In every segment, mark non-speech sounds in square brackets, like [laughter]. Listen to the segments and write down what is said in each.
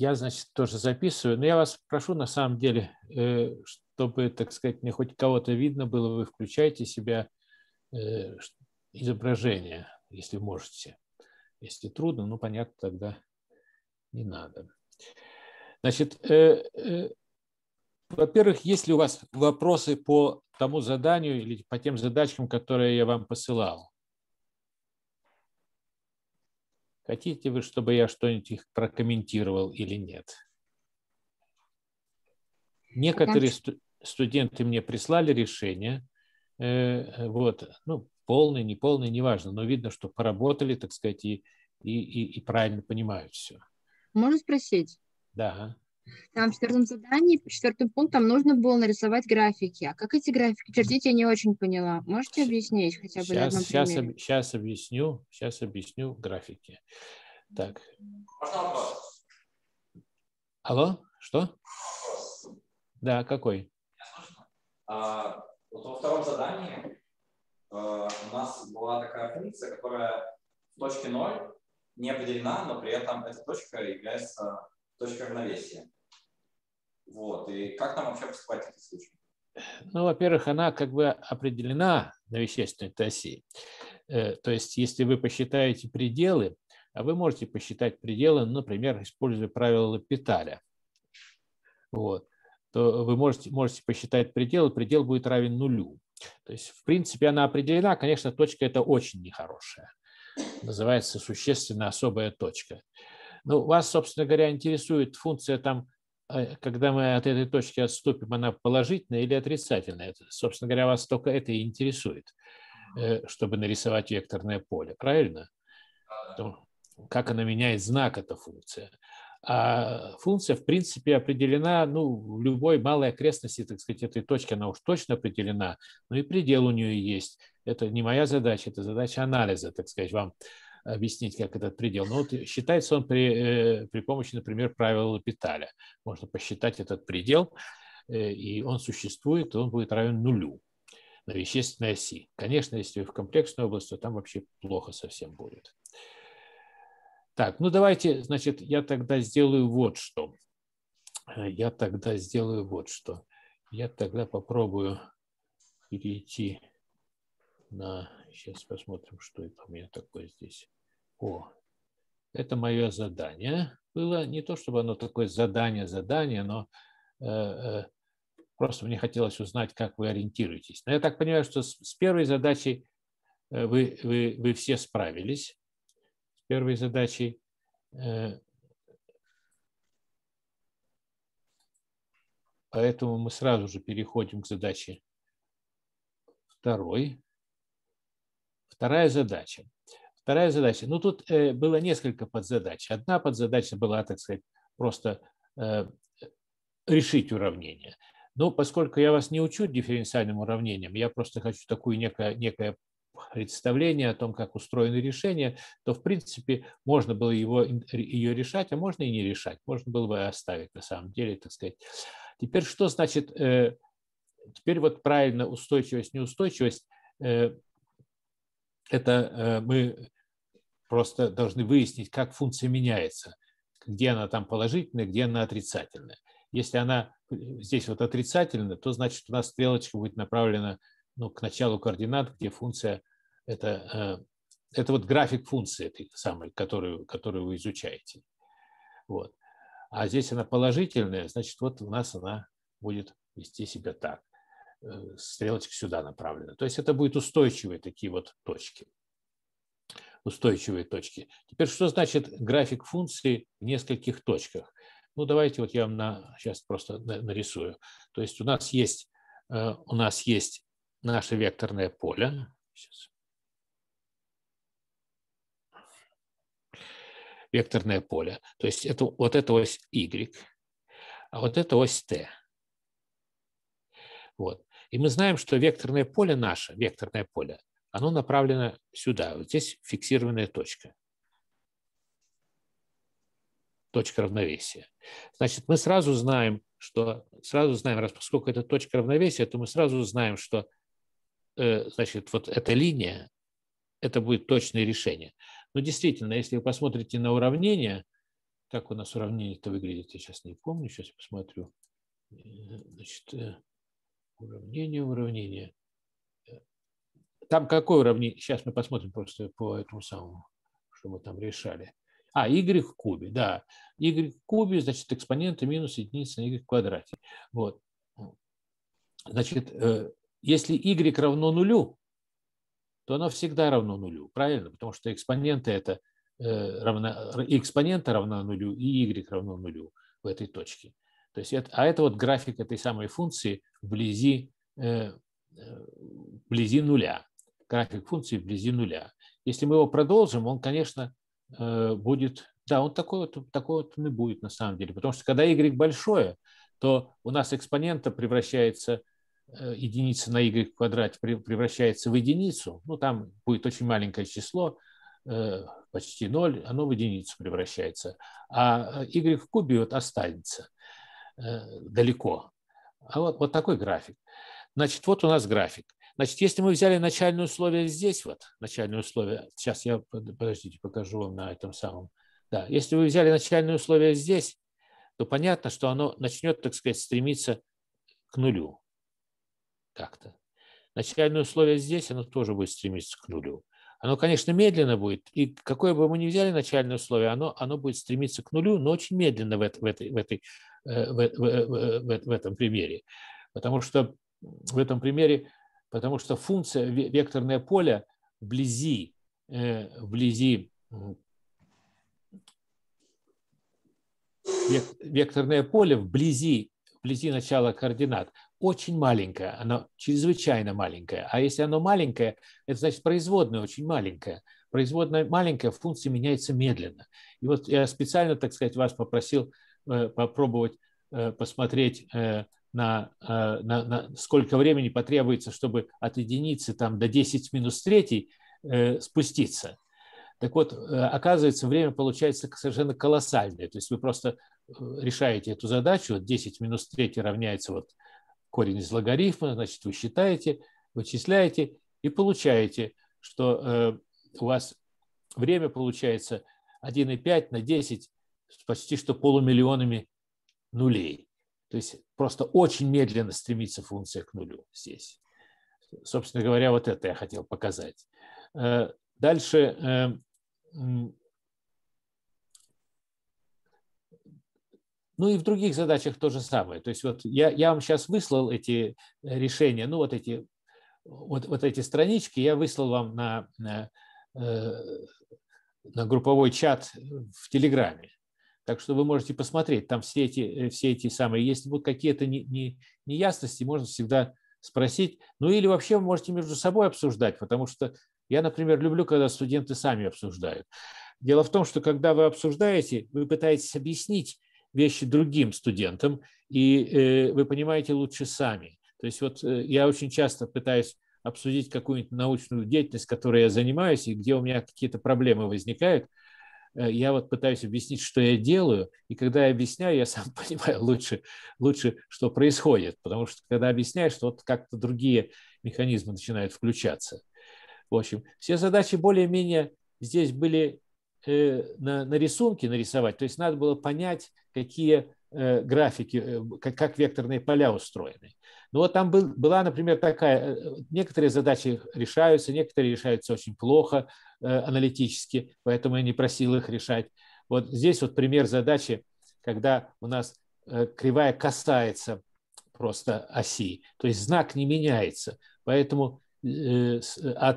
Я, значит, тоже записываю. Но я вас прошу, на самом деле, э, чтобы, так сказать, мне хоть кого-то видно было, вы включайте себя э, изображение, если можете. Если трудно, ну, понятно, тогда не надо. Значит, э, во-первых, есть ли у вас вопросы по тому заданию или по тем задачкам, которые я вам посылал? Хотите вы, чтобы я что-нибудь их прокомментировал или нет? Некоторые сту- студенты мне прислали решение, э, э, вот, ну, полное, неполное, неважно, но видно, что поработали, так сказать, и, и, и, и правильно понимают все. Можно спросить? Да. Там в четвертом задании, четвертым пунктом нужно было нарисовать графики. А как эти графики чертить, я не очень поняла. Можете объяснить хотя бы сейчас, на одном сейчас, примере? Об, сейчас объясню, сейчас объясню графики. Так. Алло, что? Да, какой? А, вот во втором задании а, у нас была такая функция, которая в точке 0 не определена, но при этом эта точка является точкой равновесия. Вот. И как нам вообще поступать в этих случаях? Ну, во-первых, она как бы определена на вещественной оси. Э, то есть, если вы посчитаете пределы, а вы можете посчитать пределы, например, используя правило Лапиталя, вот, то вы можете, можете посчитать пределы, предел будет равен нулю. То есть, в принципе, она определена. Конечно, точка – это очень нехорошая. Называется существенно особая точка. Ну, вас, собственно говоря, интересует функция там а, когда мы от этой точки отступим, она положительная или отрицательная? Собственно говоря, вас только это и интересует, э, чтобы нарисовать векторное поле, правильно? Как она меняет знак, эта функция. А функция, в принципе, определена, ну, в любой малой окрестности, так сказать, этой точки она уж точно определена, но и предел у нее есть. Это не моя задача, это задача анализа, так сказать, вам объяснить, как этот предел. Но ну, вот считается он при, э, при помощи, например, правила Лапиталя. Можно посчитать этот предел, э, и он существует, он будет равен нулю на вещественной оси. Конечно, если в комплексную область, то там вообще плохо совсем будет. Так, ну давайте, значит, я тогда сделаю вот что. Я тогда сделаю вот что. Я тогда попробую перейти на Сейчас посмотрим, что это у меня такое здесь. О, это мое задание. Было не то, чтобы оно такое задание-задание, но э, э, просто мне хотелось узнать, как вы ориентируетесь. Но я так понимаю, что с, с первой задачей э, вы, вы, вы все справились. С первой задачей э, Поэтому мы сразу же переходим к задаче второй. Вторая задача. Вторая задача. Ну, тут э, было несколько подзадач. Одна подзадача была, так сказать, просто э, решить уравнение. Но ну, поскольку я вас не учу дифференциальным уравнениям, я просто хочу такое некое, некое представление о том, как устроено решение, то, в принципе, можно было его, ее решать, а можно и не решать. Можно было бы оставить, на самом деле, так сказать. Теперь что значит, э, теперь вот правильно устойчивость, неустойчивость это э, мы просто должны выяснить, как функция меняется, где она там положительная, где она отрицательная. Если она э, здесь вот отрицательная, то значит у нас стрелочка будет направлена ну, к началу координат, где функция это, э, это вот график функции этой самой, которую, которую вы изучаете. Вот. А здесь она положительная, значит, вот у нас она будет вести себя так. Э, стрелочка сюда направлена. То есть это будут устойчивые такие вот точки. Устойчивые точки. Теперь что значит график функции в нескольких точках? Ну, давайте вот я вам на, сейчас просто нарисую. То есть у нас есть, э, у нас есть наше векторное поле. Сейчас. Векторное поле. То есть это, вот это ось Y, а вот это ось T. Вот. И мы знаем, что векторное поле наше, векторное поле, оно направлено сюда. Вот здесь фиксированная точка. Точка равновесия. Значит, мы сразу знаем, что сразу знаем, раз поскольку это точка равновесия, то мы сразу знаем, что э, значит, вот эта линия, это будет точное решение. Но действительно, если вы посмотрите на уравнение, как у нас уравнение это выглядит, я сейчас не помню, сейчас посмотрю. Э, значит, э, Уравнение, уравнение. Там какое уравнение? Сейчас мы посмотрим просто по этому самому, что мы там решали. А, y в кубе, да. y в кубе, значит, экспоненты минус единица на y в квадрате. Вот. Значит, э, если y равно нулю, то оно всегда равно нулю, правильно? Потому что экспоненты это э, равна, экспонента равна нулю и y равно нулю в этой точке. То есть это, а это вот график этой самой функции вблизи, э, э, вблизи нуля. График функции вблизи нуля. Если мы его продолжим, он, конечно, э, будет... Да, он такой вот, такой вот он и будет на самом деле. Потому что когда y большое, то у нас экспонента превращается э, единица на y в квадрате превращается в единицу, ну там будет очень маленькое число, э, почти ноль, оно в единицу превращается, а y в кубе вот останется. Э, далеко. А вот, вот такой график. Значит, вот у нас график. Значит, если мы взяли начальные условия здесь, вот, начальные условия, сейчас я, подождите, покажу вам на этом самом. Да, если вы взяли начальные условия здесь, то понятно, что оно начнет, так сказать, стремиться к нулю как-то. Начальные условия здесь, оно тоже будет стремиться к нулю. Оно, конечно, медленно будет, и какое бы мы ни взяли начальное условие, оно, оно будет стремиться к нулю, но очень медленно в, это, в, этой, в этой Э, в, э, в, э, в, в этом примере. Потому что в этом примере, потому что функция, векторное поле вблизи, вблизи векторное поле вблизи, вблизи начала координат очень маленькое, оно чрезвычайно маленькое. А если оно маленькое, это значит производная очень маленькая, Производная маленькая, функция меняется медленно. И вот я специально, так сказать, вас попросил Э, попробовать э, посмотреть э, на, на, на сколько времени потребуется, чтобы от единицы там, до 10 минус 3 спуститься. Так вот, оказывается, время получается совершенно колоссальное. То есть вы просто решаете эту задачу, вот 10 минус 3 равняется вот корень из логарифма, значит, вы считаете, вычисляете и получаете, что у вас время получается 1,5 на 10 с почти что полумиллионами нулей. То есть просто очень медленно стремится функция к нулю здесь. Собственно говоря, вот это я хотел показать. Э, дальше. Э, ну и в других задачах то же самое. То есть вот я, я вам сейчас выслал эти решения, ну вот эти, вот, вот эти странички я выслал вам на, на, э, на групповой чат в Телеграме. Так что вы можете посмотреть, там все эти, э, все эти самые, если будут какие-то не, не, неясности, можно всегда спросить. Ну или вообще вы можете между собой обсуждать, потому что я, например, люблю, когда студенты сами обсуждают. Дело в том, что когда вы обсуждаете, вы пытаетесь объяснить вещи другим студентам, и э, вы понимаете лучше сами. То есть вот э, я очень часто пытаюсь обсудить какую-нибудь научную деятельность, которой я занимаюсь, и где у меня какие-то проблемы возникают – Э, я вот пытаюсь объяснить, что я делаю, и когда я объясняю, я [laughs] сам понимаю лучше, лучше что происходит, потому что когда объясняешь, то вот как-то другие механизмы начинают включаться. В общем, все задачи более-менее здесь были э, на, на рисунке нарисовать, то есть надо было понять, какие Э, графики, э, как, как векторные поля устроены. Но ну, вот там был, была, например, такая, э, некоторые задачи решаются, некоторые решаются очень плохо аналитически, поэтому я не просил их решать. Вот здесь вот пример задачи, когда у нас кривая касается просто оси, то есть знак не меняется. Поэтому от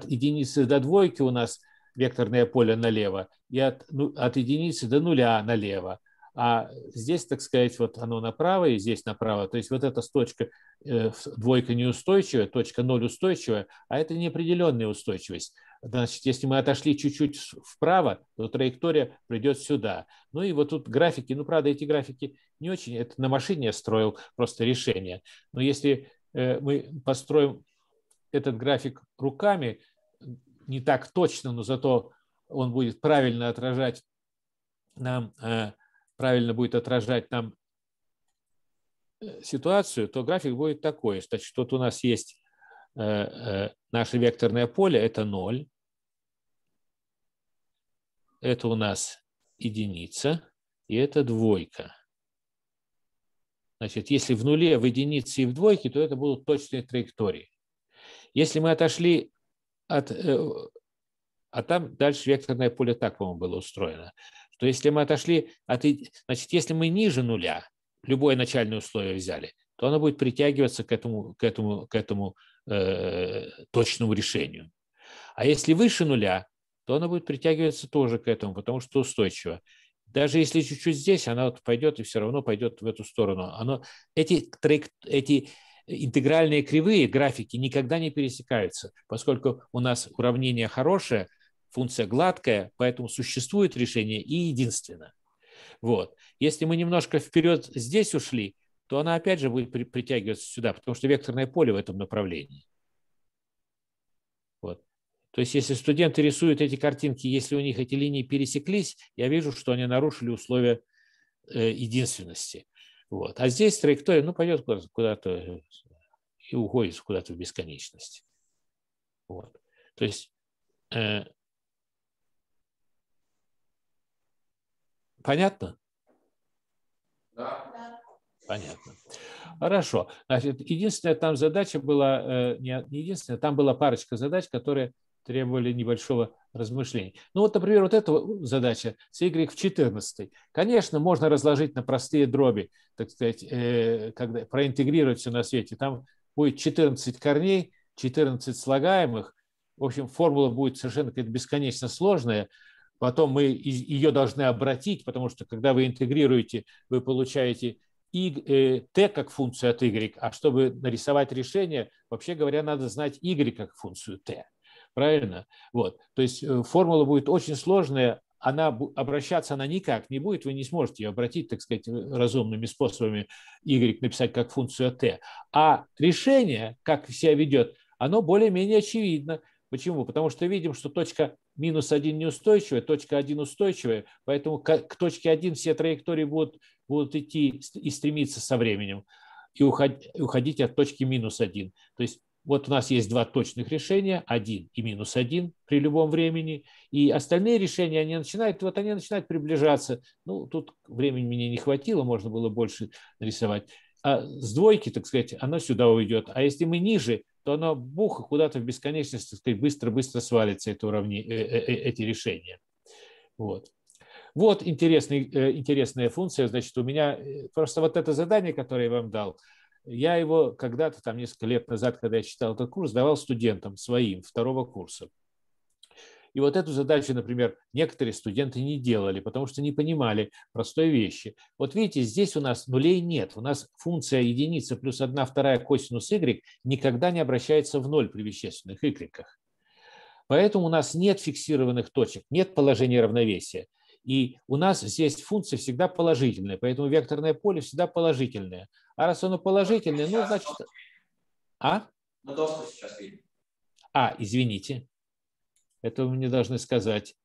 единицы до двойки у нас векторное поле налево, и от, ну, от единицы до нуля налево – а здесь, так сказать, вот оно направо и здесь направо. То есть вот эта точка э, двойка неустойчивая, точка ноль устойчивая, а это неопределенная устойчивость. Значит, если мы отошли чуть-чуть вправо, то траектория придет сюда. Ну и вот тут графики, ну правда, эти графики не очень, это на машине я строил просто решение. Но если э, мы построим этот график руками, не так точно, но зато он будет правильно отражать нам э, правильно будет отражать нам э, ситуацию, то график будет такой. Значит, вот у нас есть э, э, наше векторное поле, это 0. Это у нас единица, и это двойка. Значит, если в нуле, в единице и в двойке, то это будут точные траектории. Если мы отошли от... А там дальше векторное поле так, по-моему, было устроено то если мы отошли от... Значит, если мы ниже нуля, любое начальное условие взяли, то оно будет притягиваться к этому, к этому, к этому э, точному решению. А если выше нуля, то оно будет притягиваться тоже к этому, потому что устойчиво. Даже если чуть-чуть здесь, она вот пойдет и все равно пойдет в эту сторону. Оно, эти, траек, эти интегральные кривые графики никогда не пересекаются, поскольку у нас уравнение хорошее, функция гладкая, поэтому существует решение и единственное. Вот. Если мы немножко вперед здесь ушли, то она опять же будет притягиваться сюда, потому что векторное поле в этом направлении. Вот. То есть, если студенты рисуют эти картинки, если у них эти линии пересеклись, я вижу, что они нарушили условия э, единственности. Вот. А здесь траектория, ну, пойдет куда-то, куда-то э, и уходит куда-то в бесконечность. Вот. То есть э, Понятно? Да. Понятно. Хорошо. Значит, единственная там задача была, э, не единственная, там была парочка задач, которые требовали небольшого размышления. Ну вот, например, вот эта задача с Y в 14. Конечно, можно разложить на простые дроби, так сказать, э, когда проинтегрировать все на свете. Там будет 14 корней, 14 слагаемых. В общем, формула будет совершенно бесконечно сложная, Потом мы ее должны обратить, потому что когда вы интегрируете, вы получаете и, t э, как функцию от y, а чтобы нарисовать решение, вообще говоря, надо знать y как функцию t. Правильно? Вот. То есть э, формула будет очень сложная, она обращаться она никак не будет, вы не сможете ее обратить, так сказать, э, разумными способами y написать как функцию t. А решение, как себя ведет, оно более-менее очевидно. Почему? Потому что видим, что точка минус 1 неустойчивая, точка 1 устойчивая, поэтому к точке 1 все траектории будут, будут идти и стремиться со временем и уходить от точки минус 1. То есть вот у нас есть два точных решения, 1 и минус 1 при любом времени, и остальные решения, они начинают, вот они начинают приближаться. Ну, тут времени мне не хватило, можно было больше нарисовать. А с двойки, так сказать, оно сюда уйдет. А если мы ниже, то оно бух куда-то в бесконечность, так сказать, быстро-быстро свалится это уравни, э, э, э, эти решения. Вот. Вот интересный, интересная функция. Значит, у меня просто вот это задание, которое я вам дал, я его когда-то, там несколько лет назад, когда я читал этот курс, давал студентам своим второго курса. И вот эту задачу, например, некоторые студенты не делали, потому что не понимали простой вещи. Вот видите, здесь у нас нулей нет. У нас функция единица плюс 1 вторая косинус y никогда не обращается в ноль при вещественных y. Поэтому у нас нет фиксированных точек, нет положения равновесия. И у нас здесь функция всегда положительная, поэтому векторное поле всегда положительное. А раз оно положительное, ну, значит... А? Мы доску сейчас видим. А, извините. Это вы мне должны сказать,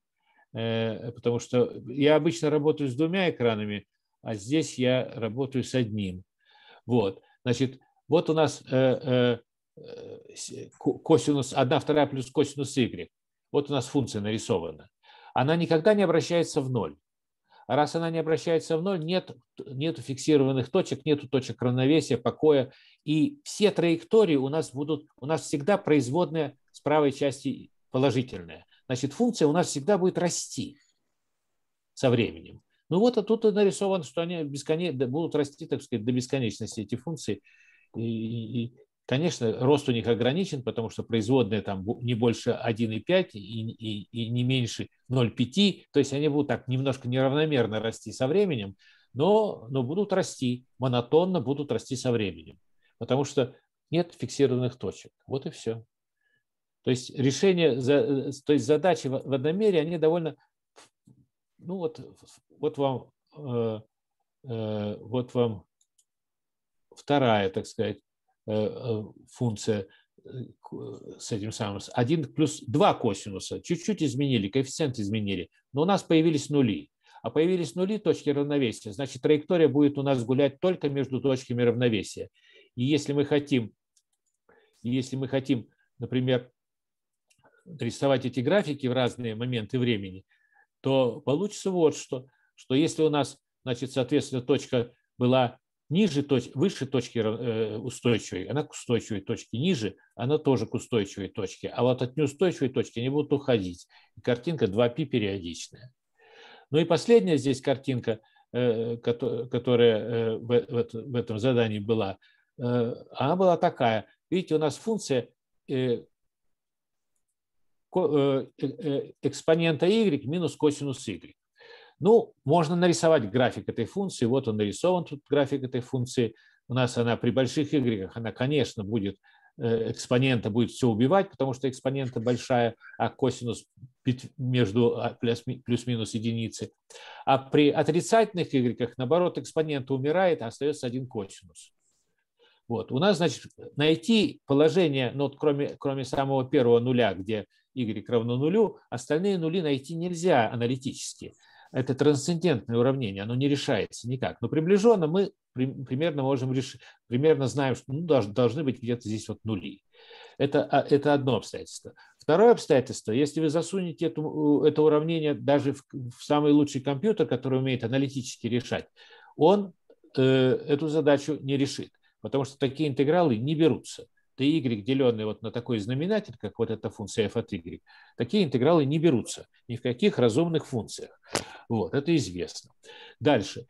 э, потому что я обычно работаю с двумя экранами, а здесь я работаю с одним. Вот, значит, вот у нас э, э, косинус 1, 2 плюс косинус y. Вот у нас функция нарисована. Она никогда не обращается в ноль. А раз она не обращается в ноль, нет нету фиксированных точек, нету точек равновесия, покоя. И все траектории у нас будут, у нас всегда производные с правой части положительное, значит, функция у нас всегда будет расти со временем. Ну вот, а тут и нарисовано, что они бесконечно, будут расти, так сказать, до бесконечности эти функции. И, и, конечно, рост у них ограничен, потому что производные там не больше 1,5 и, и, и не меньше 0,5. То есть они будут так немножко неравномерно расти со временем, но, но будут расти, монотонно будут расти со временем. Потому что нет фиксированных точек. Вот и все. То есть решение, э, то есть задачи в одномере, они довольно, ну вот, вот вам, э, э, вот вам вторая, так сказать, функция с этим самым. 1 плюс 2 косинуса. Чуть-чуть изменили, коэффициент изменили, но у нас появились нули. А появились нули точки равновесия, значит, траектория будет у нас гулять только между точками равновесия. И если мы хотим, если мы хотим например, рисовать эти графики в разные моменты времени, то получится вот что, что если у нас, значит, соответственно, точка была ниже точ, выше точки э, устойчивой, она к устойчивой точке ниже, она тоже к устойчивой точке. А вот от неустойчивой точки они будут уходить. И картинка 2π периодичная. Ну и последняя здесь картинка, э, которая э, в этом задании была, она была такая. Видите, у нас функция Э, э, э, экспонента y минус косинус y. Ну, можно нарисовать график этой функции. Вот он нарисован, тут график этой функции. У нас она при больших y, она, конечно, будет экспонента будет все убивать, потому что экспонента большая, а косинус между а, плюс-минус единицы. А при отрицательных y, наоборот, экспонента умирает, а остается один косинус. Вот. У нас, значит, найти положение, ну, вот кроме, кроме самого первого нуля, где y равно нулю, остальные нули найти нельзя аналитически. Это трансцендентное уравнение, оно не решается никак. Но приближенно мы примерно можем решить, примерно знаем, что ну, должны быть где-то здесь вот нули. Это, а, это одно обстоятельство. Второе обстоятельство, если вы засунете эту, это уравнение даже в, в самый лучший компьютер, который умеет аналитически решать, он э, эту задачу не решит, потому что такие интегралы не берутся то y, деленный вот на такой знаменатель, как вот эта функция f от y, такие интегралы не берутся ни в каких разумных функциях. Вот, это известно. Дальше.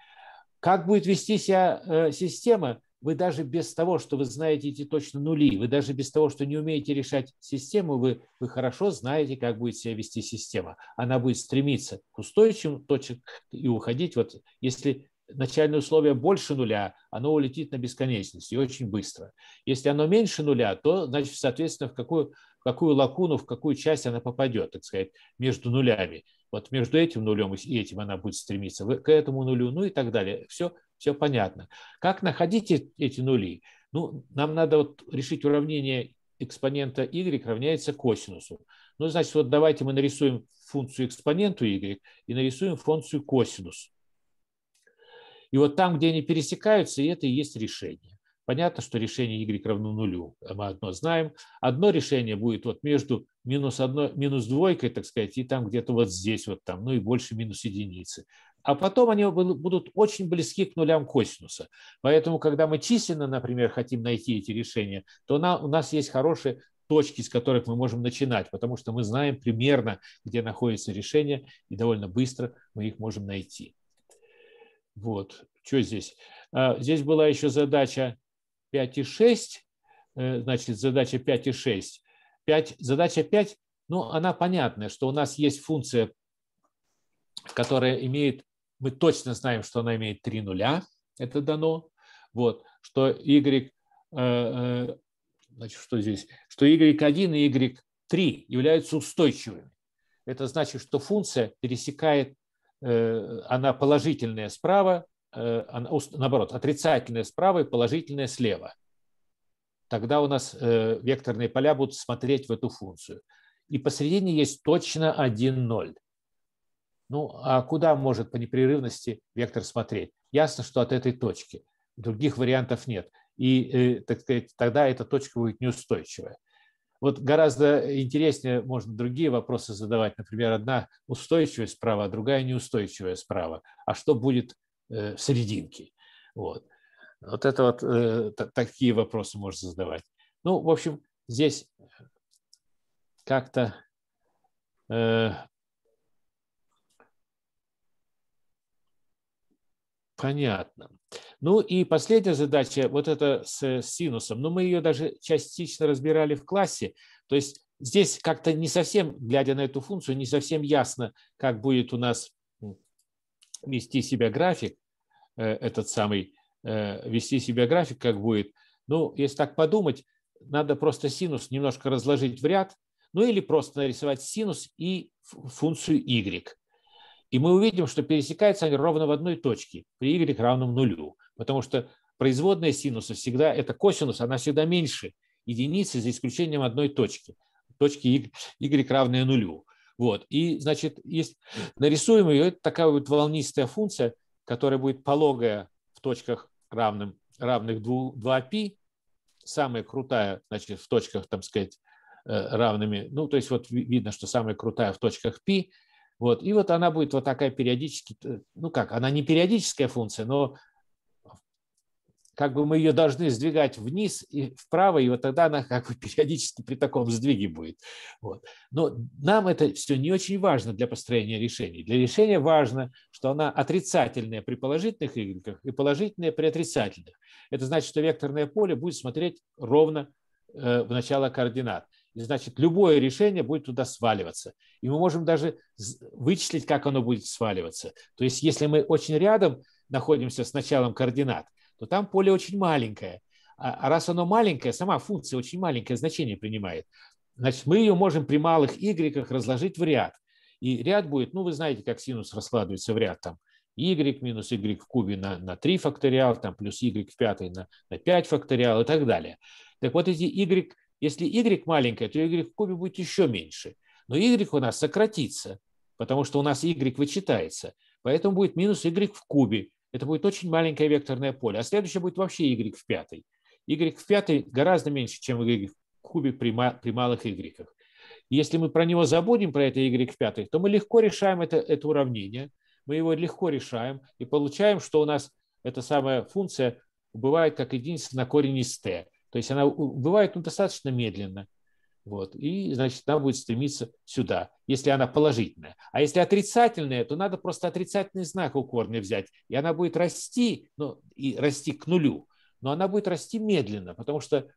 Как будет вести себя э, система, вы даже без того, что вы знаете эти точно нули, вы даже без того, что не умеете решать систему, вы, вы хорошо знаете, как будет себя вести система. Она будет стремиться к устойчивым точкам и уходить. Вот если начальное условие больше нуля, оно улетит на бесконечность и очень быстро. Если оно меньше нуля, то, значит, соответственно, в какую, в какую лакуну, в какую часть она попадет, так сказать, между нулями. Вот между этим нулем и этим она будет стремиться к этому нулю, ну и так далее. Все, все понятно. Как находить эти нули? Ну, нам надо вот решить уравнение экспонента y равняется косинусу. Ну, значит, вот давайте мы нарисуем функцию экспоненту y и нарисуем функцию косинус. И вот там, где они пересекаются, и это и есть решение. Понятно, что решение y равно нулю, а мы одно знаем. Одно решение будет вот между минус, одной, минус двойкой, так сказать, и там где-то вот здесь вот там, ну и больше минус единицы. А потом они будут очень близки к нулям косинуса. Поэтому, когда мы численно, например, хотим найти эти решения, то на, у нас есть хорошие точки, с которых мы можем начинать, потому что мы знаем примерно, где находится решение, и довольно быстро мы их можем найти. Вот, что здесь? А, здесь была еще задача 5 и 6, э, значит, задача 5 и 6. 5, задача 5, ну, она понятная, что у нас есть функция, которая имеет, мы точно знаем, что она имеет 3 нуля, это дано, вот, что y, э, э, значит, что здесь, что y1 и y3 являются устойчивыми. Это значит, что функция пересекает Э, она положительная справа, э, наоборот, отрицательная справа и положительная слева. Тогда у нас э, векторные поля будут смотреть в эту функцию. И посередине есть точно один ноль. Ну, а куда может по непрерывности вектор смотреть? Ясно, что от этой точки. Других вариантов нет. И, так сказать, тогда эта точка будет неустойчивая. Вот гораздо интереснее можно другие вопросы задавать. Например, одна устойчивая справа, а другая неустойчивая справа. А что будет э, в серединке? Вот. Вот это вот э, такие вопросы можно задавать. Ну, в общем, здесь как-то э, понятно. Ну и последняя задача, вот это с синусом. Но ну, мы ее даже частично разбирали в классе. То есть здесь как-то не совсем, глядя на эту функцию, не совсем ясно, как будет у нас вести себя график, э, этот самый, э, вести себя график, как будет. Ну, если так подумать, надо просто синус немножко разложить в ряд, ну или просто нарисовать синус и функцию y. И мы увидим, что пересекаются они ровно в одной точке, при y равном нулю, потому что производная синуса всегда, это косинус, она всегда меньше единицы за исключением одной точки, точки y, y равная нулю. Вот. И, значит, есть, нарисуем ее, это такая вот волнистая функция, которая будет пологая в точках равным, равных 2, 2π, самая крутая, значит, в точках, там сказать, э, равными, ну, то есть вот видно, что самая крутая в точках π, вот. И вот она будет вот такая периодически, э, ну как, она не периодическая функция, но как бы мы ее должны сдвигать вниз и вправо, и вот тогда она как бы [laughs] периодически при таком сдвиге будет. Вот. Но нам это все не очень важно для построения решений. Для решения важно, что она отрицательная при положительных y и положительная при отрицательных. Это значит, что векторное поле будет смотреть ровно э, в начало координат значит, любое решение будет туда сваливаться. И мы можем даже вычислить, как оно будет сваливаться. То есть, если мы очень рядом находимся с началом координат, то там поле очень маленькое. А, а раз оно маленькое, сама функция очень маленькое значение принимает. Значит, мы ее можем при малых y разложить в ряд. И ряд будет, ну, вы знаете, как синус раскладывается в ряд, там, y минус y в кубе на, на 3 факториал, там, плюс y в пятой на, на 5 факториал и так далее. Так вот, эти y если y маленькая, то y в кубе будет еще меньше. Но y у нас сократится, потому что у нас y вычитается. Поэтому будет минус y в кубе. Это будет очень маленькое векторное поле. А следующее будет вообще y в пятой. y в пятой гораздо меньше, чем y в кубе при, малых y. Если мы про него забудем, про это y в пятой, то мы легко решаем это, это уравнение. Мы его легко решаем и получаем, что у нас эта самая функция убывает как единица на корень из t. То есть она убывает ну, достаточно медленно. Вот. И, значит, она будет стремиться сюда, если она положительная. А если отрицательная, то надо просто отрицательный знак у корня взять. И она будет расти, ну, и расти к нулю. Но она будет расти медленно, потому что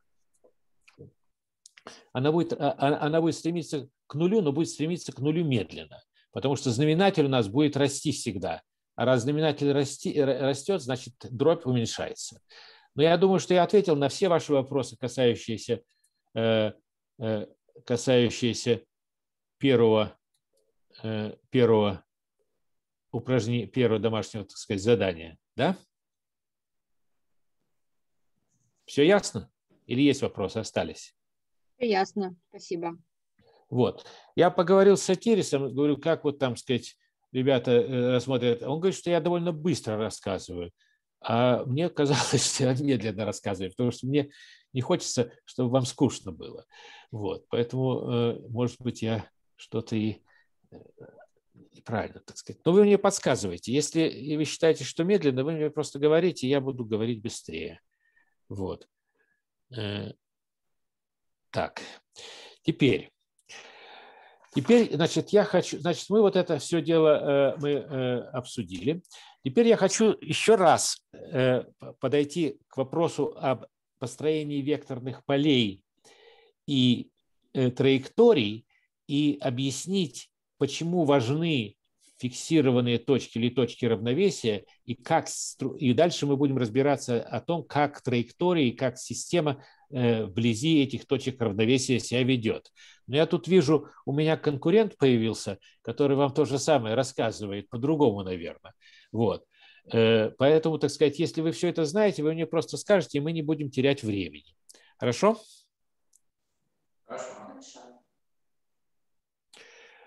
она будет, а, а, она будет стремиться к нулю, но будет стремиться к нулю медленно. Потому что знаменатель у нас будет расти всегда. А раз знаменатель расти, э, растет, значит, дробь уменьшается. Но я думаю, что я ответил на все ваши вопросы, касающиеся, э, э, касающиеся первого, э, первого, упражнения, первого домашнего, так сказать, задания. Да? Все ясно? Или есть вопросы, остались? Все ясно, спасибо. Вот. Я поговорил с Сатирисом, говорю, как вот там, сказать, ребята рассмотрят. Он говорит, что я довольно быстро рассказываю. А мне казалось, [laughs] что я медленно рассказываю, потому что мне не хочется, чтобы вам скучно было. Вот, поэтому, э, может быть, я что-то э, и правильно, так сказать. Но вы мне подсказываете. Если вы считаете, что медленно, вы мне просто говорите, я буду говорить быстрее. Вот. Э, так. Теперь Теперь, значит, я хочу, значит, мы вот это все дело э, мы э, обсудили. Теперь я хочу еще раз э, подойти к вопросу об построении векторных полей и траекторий и объяснить, почему важны фиксированные точки или точки равновесия, и, как, и дальше мы будем разбираться о том, как траектории, как система Э, вблизи этих точек равновесия себя ведет. Но я тут вижу, у меня конкурент появился, который вам то же самое рассказывает, по-другому, наверное. Вот. Э, поэтому, так сказать, если вы все это знаете, вы мне просто скажете, и мы не будем терять времени. Хорошо? Хорошо.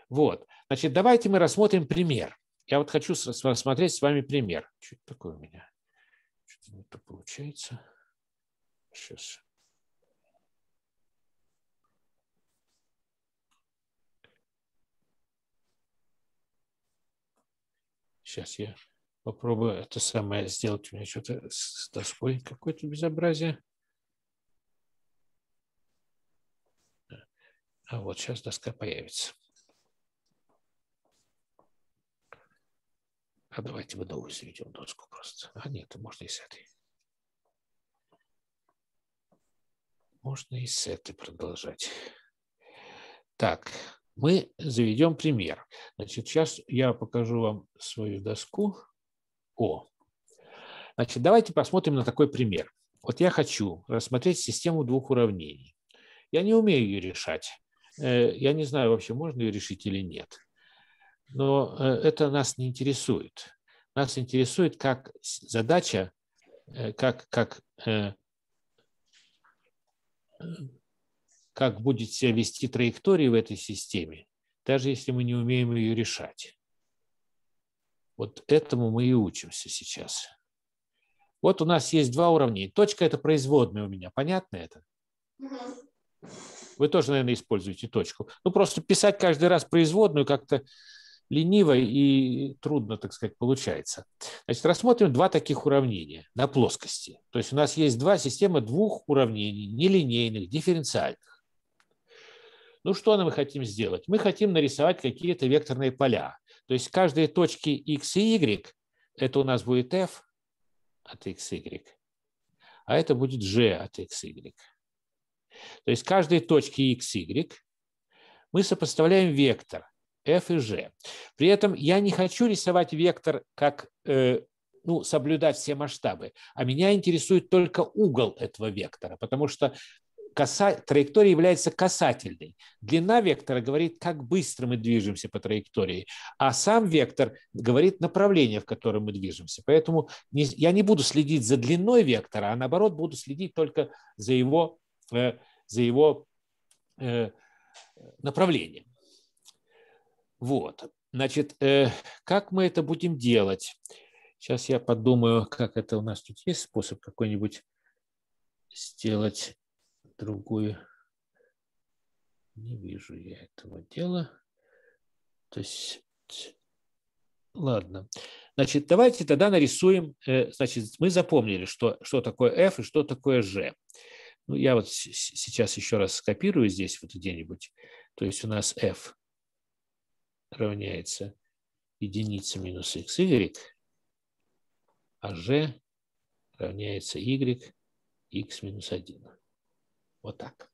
Вот. Значит, давайте мы рассмотрим пример. Я вот хочу рассмотреть с вами пример. Что это такое у меня? Что-то не то получается. Сейчас. Сейчас я попробую это самое сделать. У меня что-то с доской какое-то безобразие. А вот сейчас доска появится. А давайте мы новую заведем доску просто. А нет, можно и с этой. Можно и с этой продолжать. Так, мы заведем пример. Значит, сейчас я покажу вам свою доску. О. Значит, давайте посмотрим на такой пример. Вот я хочу рассмотреть систему двух уравнений. Я не умею ее решать. Э, я не знаю вообще, можно ее решить или нет. Но э, это нас не интересует. Нас интересует, как задача, э, как, как как будет себя вести траектория в этой системе, даже если мы не умеем ее решать. Вот этому мы и учимся сейчас. Вот у нас есть два уровня. Точка – это производная у меня. Понятно это? Вы тоже, наверное, используете точку. Ну, просто писать каждый раз производную как-то лениво и трудно, так сказать, получается. Значит, рассмотрим два таких уравнения на плоскости. То есть у нас есть два системы двух уравнений, нелинейных, дифференциальных. Ну, что мы хотим сделать? Мы хотим нарисовать какие-то векторные поля. То есть каждые точки x и y, это у нас будет f от x, y, а это будет g от x, y. То есть каждые точки x, y мы сопоставляем вектор f и g. При этом я не хочу рисовать вектор как э, ну, соблюдать все масштабы. А меня интересует только угол этого вектора, потому что каса... траектория является касательной. Длина вектора говорит, как быстро мы движемся по траектории, а сам вектор говорит направление, в котором мы движемся. Поэтому не... я не буду следить за длиной вектора, а наоборот буду следить только за его, э, за его э, направлением. Вот. Значит, э, как мы это будем делать? Сейчас я подумаю, как это у нас тут есть способ какой-нибудь сделать другой Не вижу я этого дела. То есть, ладно. Значит, давайте тогда нарисуем. Э, значит, мы запомнили, что, что такое f и что такое g. Ну, я вот сейчас еще раз скопирую здесь вот где-нибудь. То есть у нас f равняется единице минус xy, а g равняется y, x минус 1. Вот так.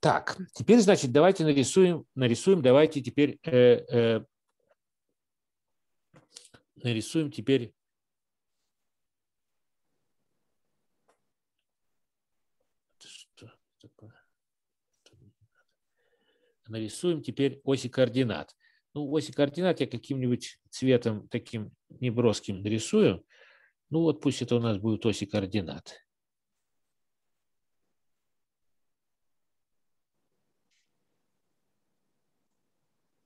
Так, теперь, значит, давайте нарисуем, нарисуем, давайте теперь э, э, нарисуем теперь нарисуем теперь оси координат. Ну, оси координат я каким-нибудь цветом таким неброским нарисую. Ну, вот пусть это у нас будут оси координат.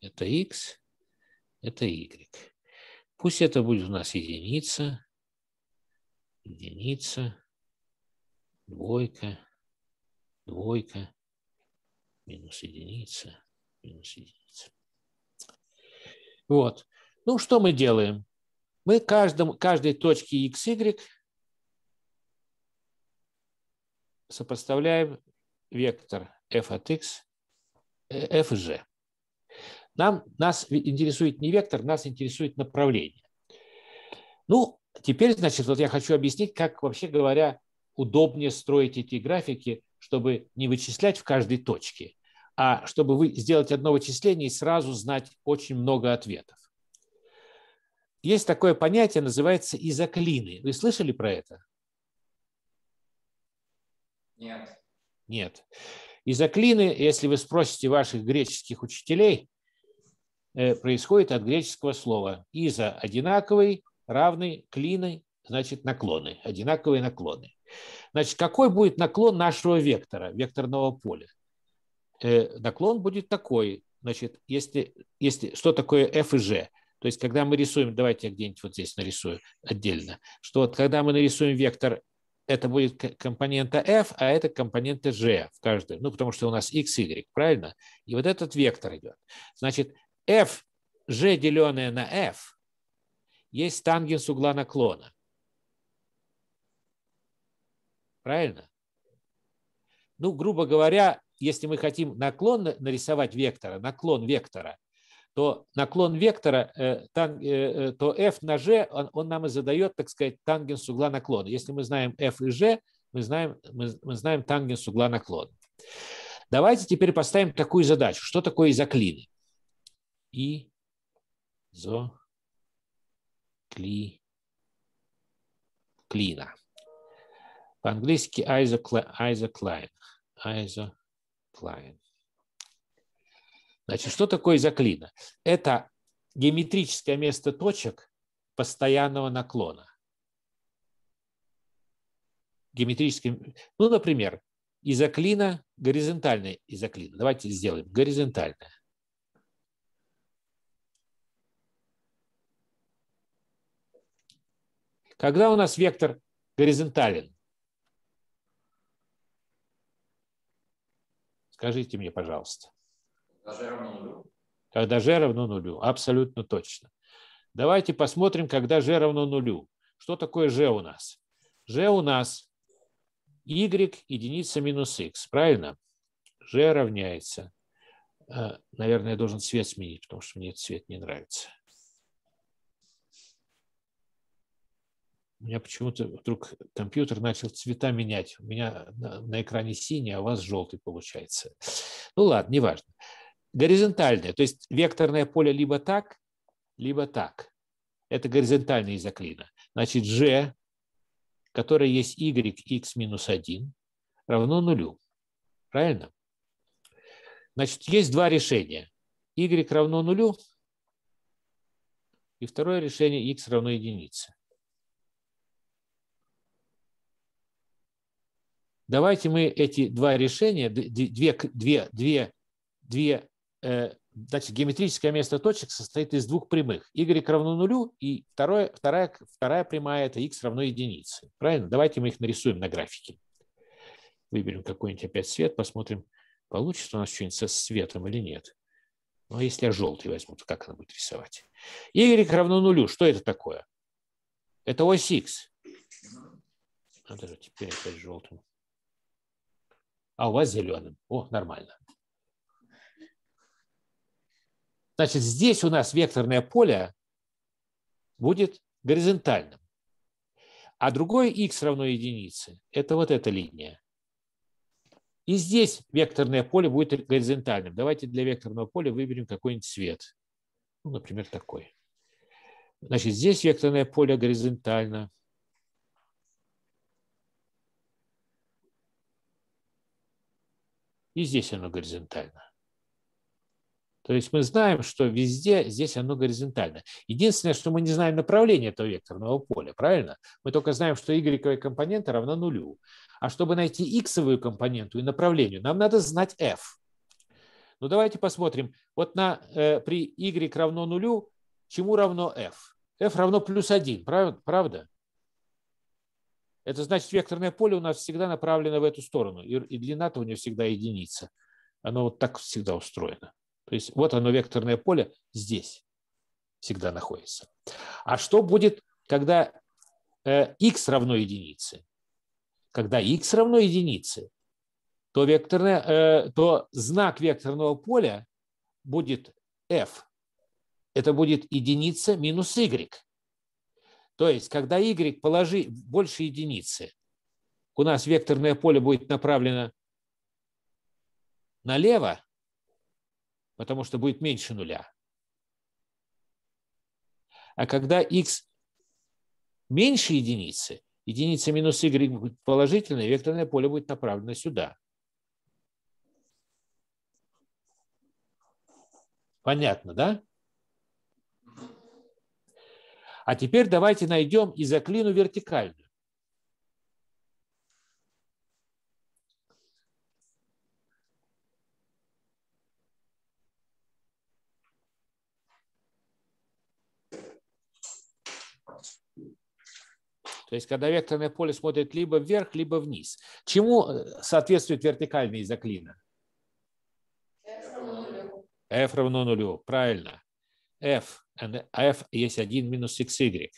это x, это y. Пусть это будет у нас единица, единица, двойка, двойка, минус единица, минус единица. Вот. Ну, что мы делаем? Мы каждому, каждой точке x, y сопоставляем вектор f от x, э, f и g. Нам, нас интересует не вектор, нас интересует направление. Ну, теперь, значит, вот я хочу объяснить, как, вообще говоря, удобнее строить эти графики, чтобы не вычислять в каждой точке, а чтобы вы сделать одно вычисление и сразу знать очень много ответов. Есть такое понятие, называется изоклины. Вы слышали про это? Нет. Нет. Изоклины, если вы спросите ваших греческих учителей, Э, происходит от греческого слова изо одинаковый, равный, клины – значит наклоны, одинаковые наклоны. Значит, какой будет наклон нашего вектора, векторного поля? Э, наклон будет такой, значит, если, если что такое F и G? То есть, когда мы рисуем, давайте я где-нибудь вот здесь нарисую отдельно, что вот когда мы нарисуем вектор, это будет компонента F, а это компонента G в каждой, ну, потому что у нас X, Y, правильно? И вот этот вектор идет. Значит, f, g, деленное на f, есть тангенс угла наклона. Правильно? Ну, грубо говоря, если мы хотим наклон нарисовать вектора, наклон вектора, то наклон вектора, э, э, э, то f на g, он, он нам и задает, так сказать, тангенс угла наклона. Если мы знаем f и g, мы знаем, мы, мы знаем тангенс угла наклона. Давайте теперь поставим такую задачу. Что такое изоклины? и зо кли клина. По-английски isocline. Isocline. Значит, что такое изоклина? Это геометрическое место точек постоянного наклона. Геометрическим, ну, например, изоклина, горизонтальная изоклина. Давайте сделаем горизонтальная. Когда у нас вектор горизонтален? Скажите мне, пожалуйста. Когда g равно нулю. Когда g равно нулю, абсолютно точно. Давайте посмотрим, когда g равно нулю. Что такое g у нас? g у нас y единица минус x, правильно? g равняется. Э, наверное, я должен цвет сменить, потому что мне этот цвет не нравится. У меня почему-то вдруг компьютер начал цвета менять. У меня на экране синий, а у вас желтый получается. Ну ладно, неважно. Горизонтальное, то есть векторное поле либо так, либо так. Это горизонтальная изоклина. Значит, G, которая есть y, x минус 1, равно нулю. Правильно? Значит, есть два решения. y равно нулю, и второе решение x равно единице. Давайте мы эти два решения, две, две, две, две э, значит, геометрическое место точек состоит из двух прямых. y равно нулю, и второе, вторая, вторая прямая – это x равно единице. Правильно? Давайте мы их нарисуем на графике. Выберем какой-нибудь опять свет, посмотрим, получится у нас что-нибудь со светом или нет. Ну, а если я желтый возьму, то как она будет рисовать? y равно нулю. Что это такое? Это ось x. Надо же теперь опять желтым а у вас зеленым. О, нормально. Значит, здесь у нас векторное поле будет горизонтальным. А другой x равно единице. Это вот эта линия. И здесь векторное поле будет горизонтальным. Давайте для векторного поля выберем какой-нибудь цвет. Ну, например, такой. Значит, здесь векторное поле горизонтально. и здесь оно горизонтально. То есть мы знаем, что везде здесь оно горизонтально. Единственное, что мы не знаем направление этого векторного поля, правильно? Мы только знаем, что y компонента равна нулю. А чтобы найти x компоненту и направление, нам надо знать f. Ну давайте посмотрим. Вот на, э, при y равно нулю, чему равно f? f равно плюс 1, правда? Это значит, векторное поле у нас всегда направлено в эту сторону, и, и длина-то у него всегда единица. Оно вот так всегда устроено. То есть вот оно, векторное поле, здесь всегда находится. А что будет, когда э, x равно единице? Когда x равно единице, то, векторное, э, то знак векторного поля будет f. Это будет единица минус y. То есть, когда y положи больше единицы, у нас векторное поле будет направлено налево, потому что будет меньше нуля. А когда x меньше единицы, единица минус y будет положительной, векторное поле будет направлено сюда. Понятно, да? А теперь давайте найдем изоклину вертикальную. То есть, когда векторное поле смотрит либо вверх, либо вниз. Чему э, соответствует вертикальная изоклина? F равно нулю. Правильно. F а f есть 1 минус xy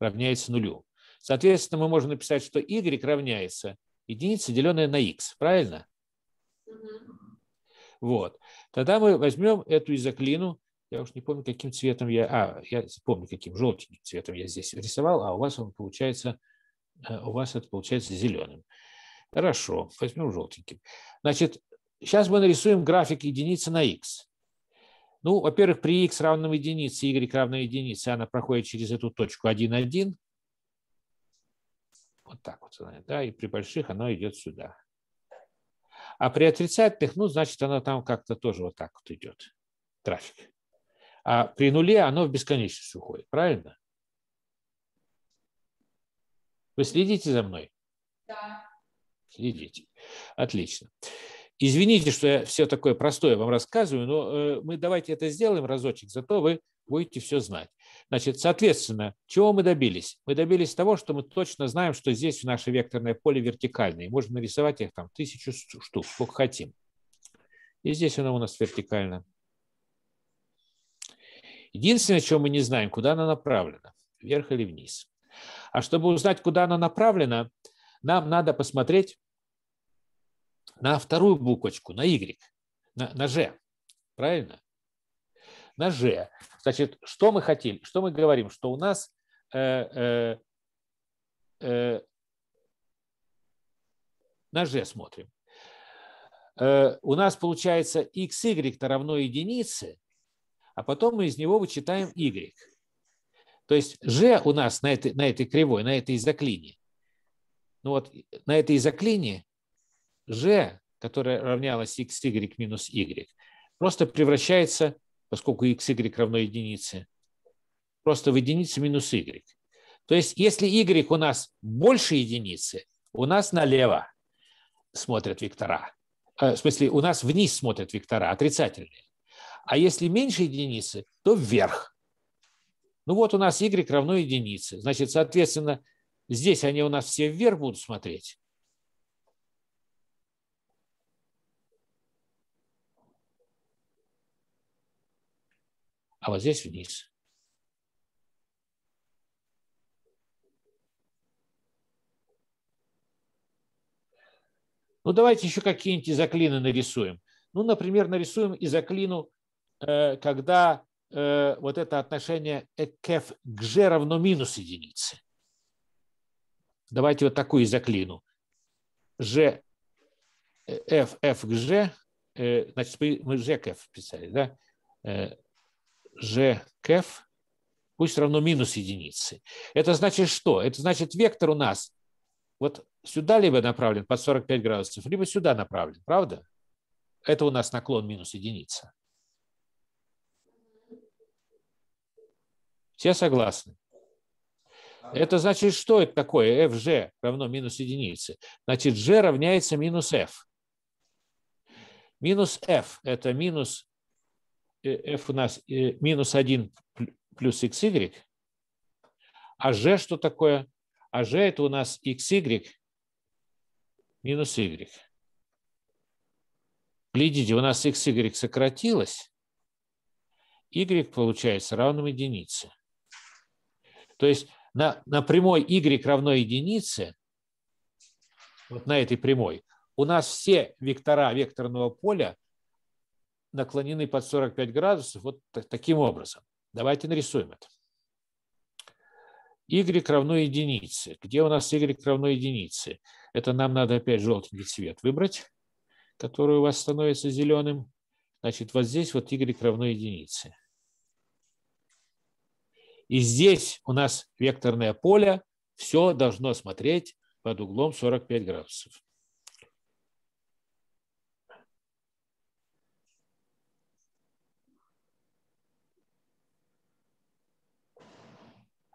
равняется нулю. Соответственно, мы можем написать, что y равняется единице, деленное на x. Правильно? Вот. Тогда мы возьмем эту изоклину. Я уж не помню, каким цветом я... А, я помню, каким желтеньким цветом я здесь рисовал, а у вас он получается... Э, у вас это получается зеленым. Хорошо, возьмем желтеньким. Значит, сейчас мы нарисуем график единицы на х. Ну, во-первых, при x равном единице, y равно единице, она проходит через эту точку 1, 1. Вот так вот она, да, и при больших она идет сюда. А при отрицательных, ну, значит, она там как-то тоже вот так вот идет, трафик. А при нуле оно в бесконечность уходит, правильно? Вы следите за мной? Да. Следите. Отлично. Извините, что я все такое простое вам рассказываю, но э, мы давайте это сделаем разочек, зато вы будете все знать. Значит, соответственно, чего мы добились? Мы добились того, что мы точно знаем, что здесь в наше векторное поле вертикальное, можно нарисовать их там тысячу штук, сколько хотим. И здесь оно у нас вертикально. Единственное, чего мы не знаем, куда она направлена, вверх или вниз. А чтобы узнать, куда она направлена, нам надо посмотреть, на вторую буквочку, на Y, на, на G. Правильно? На G. Значит, что мы хотели? Что мы говорим? Что у нас э, э, э, на G смотрим. Э, у нас получается xy-то равно единице, а потом мы из него вычитаем y. То есть G у нас на этой, на этой кривой, на этой изоклине, ну вот на этой изоклине g, которая равнялась xy минус y, просто превращается, поскольку xy равно единице, просто в единицу минус y. То есть если y у нас больше единицы, у нас налево смотрят вектора. А, в смысле, у нас вниз смотрят вектора, отрицательные. А если меньше единицы, то вверх. Ну вот у нас y равно единице. Значит, соответственно, здесь они у нас все вверх будут смотреть. а вот здесь вниз. Ну, давайте еще какие-нибудь изоклины нарисуем. Ну, например, нарисуем изоклину, э, когда э, вот это отношение экеф к g равно минус единице. Давайте вот такую изоклину. g э, f f к g, значит, мы g к f писали, да? g кэф пусть равно минус единицы. Это значит что? Это значит вектор у нас вот сюда либо направлен под 45 градусов, либо сюда направлен, правда? Это у нас наклон минус единица. Все согласны? Это значит, что это такое? fg равно минус единице. Значит, g равняется минус f. Минус f – это минус Э, f у нас э, минус 1 плюс xy. А g что такое? А g это у нас xy минус y. Глядите, у нас xy сократилось, y получается равным единице. То есть на, на прямой y равно единице, вот на этой прямой, у нас все вектора векторного поля наклонены под 45 градусов вот таким образом. Давайте нарисуем это. Y равно единице. Где у нас Y равно единице? Это нам надо опять желтый цвет выбрать, который у вас становится зеленым. Значит, вот здесь вот Y равно единице. И здесь у нас векторное поле все должно смотреть под углом 45 градусов.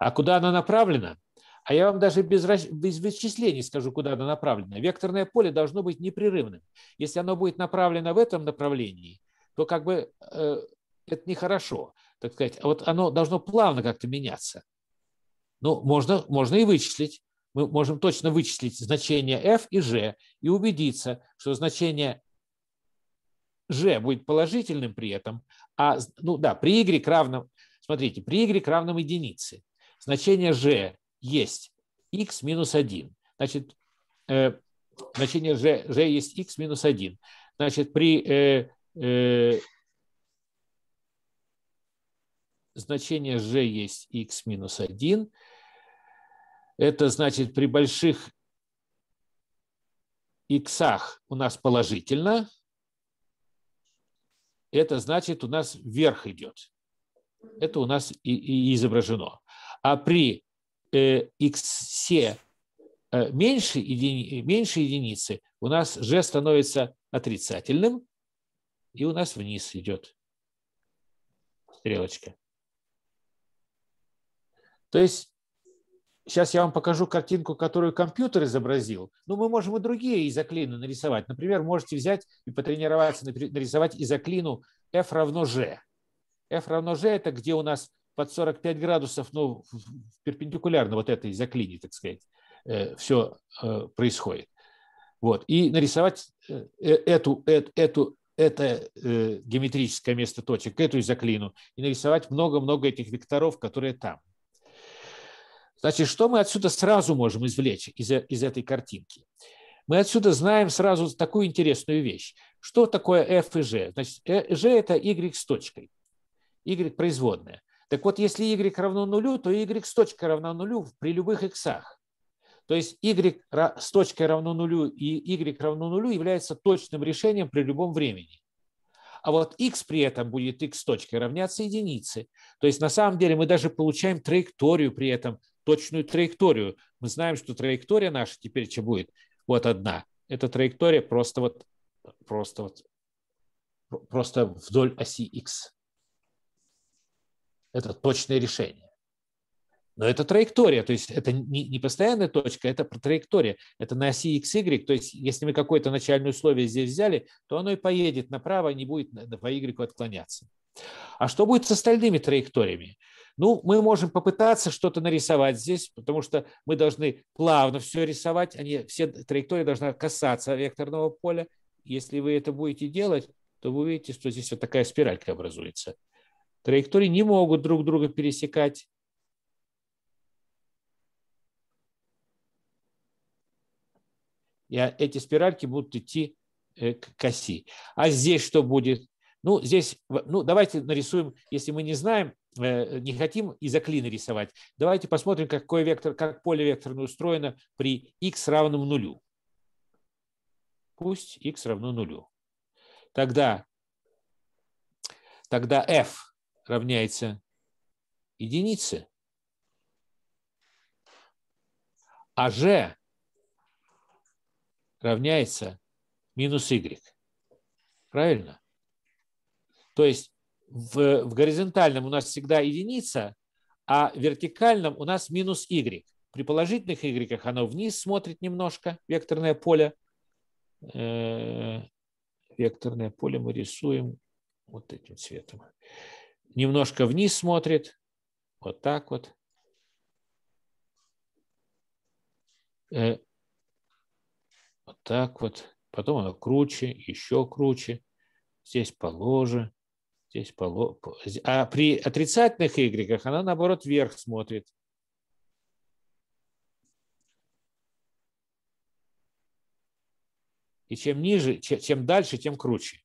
А куда она направлена? А я вам даже без, без вычислений скажу, куда она направлена. Векторное поле должно быть непрерывным. Если оно будет направлено в этом направлении, то как бы э, это нехорошо, так сказать. А вот оно должно плавно как-то меняться. Ну, можно, можно и вычислить. Мы можем точно вычислить значение f и g и убедиться, что значение g будет положительным при этом, а, ну да, при y равном, смотрите, при y равном единице – Значение g есть x минус 1. Значит, э, значение g, g есть x минус 1. Значит, при э, э, значение g есть x минус 1, это значит при больших иксах у нас положительно, это значит у нас вверх идет. Это у нас и, и изображено а при э, x э, меньше, едини, меньше единицы у нас g становится отрицательным, и у нас вниз идет стрелочка. То есть Сейчас я вам покажу картинку, которую компьютер изобразил. Но ну, мы можем и другие изоклины нарисовать. Например, можете взять и потренироваться нарисовать изоклину f равно g. f равно g – это где у нас под 45 градусов, ну, перпендикулярно вот этой заклине, так сказать, э, все э, происходит. Вот. И нарисовать э, эту, эту, эту, это геометрическое место точек, эту изоклину, и нарисовать много-много этих векторов, которые там. Значит, что мы отсюда сразу можем извлечь из, из этой картинки? Мы отсюда знаем сразу такую интересную вещь. Что такое f и g? Значит, g – это y с точкой, y – производная. Так вот, если y равно нулю, то y с точкой равна нулю при любых x. То есть y с точкой равно нулю и y равно нулю является точным решением при любом времени. А вот x при этом будет x с точкой равняться единице. То есть на самом деле мы даже получаем траекторию при этом, точную траекторию. Мы знаем, что траектория наша теперь что будет? Вот одна. Эта траектория просто вот, просто вот, просто вдоль оси x это точное решение. Но это траектория, то есть это не, постоянная точка, это траектория. Это на оси XY, то есть если мы какое-то начальное условие здесь взяли, то оно и поедет направо, и не будет по Y отклоняться. А что будет с остальными траекториями? Ну, мы можем попытаться что-то нарисовать здесь, потому что мы должны плавно все рисовать, они, все траектории должны касаться векторного поля. Если вы это будете делать, то вы увидите, что здесь вот такая спиралька образуется. Траектории не могут друг друга пересекать. И а, эти спиральки будут идти э, к оси. А здесь что будет? Ну, здесь, ну, давайте нарисуем, если мы не знаем, э, не хотим изоклины рисовать. Давайте посмотрим, какой вектор, как поле векторное устроено при x равном нулю. Пусть x равно нулю. Тогда, тогда f равняется единице. А g равняется минус y. Правильно? То есть в, в горизонтальном у нас всегда единица, а в вертикальном у нас минус y. При положительных y оно вниз смотрит немножко, векторное поле. Э -э векторное поле мы рисуем вот этим цветом немножко вниз смотрит, вот так вот. Э, вот так вот. Потом оно круче, еще круче. Здесь положе, здесь поло... А при отрицательных y она, наоборот, вверх смотрит. И чем ниже, чем дальше, тем круче.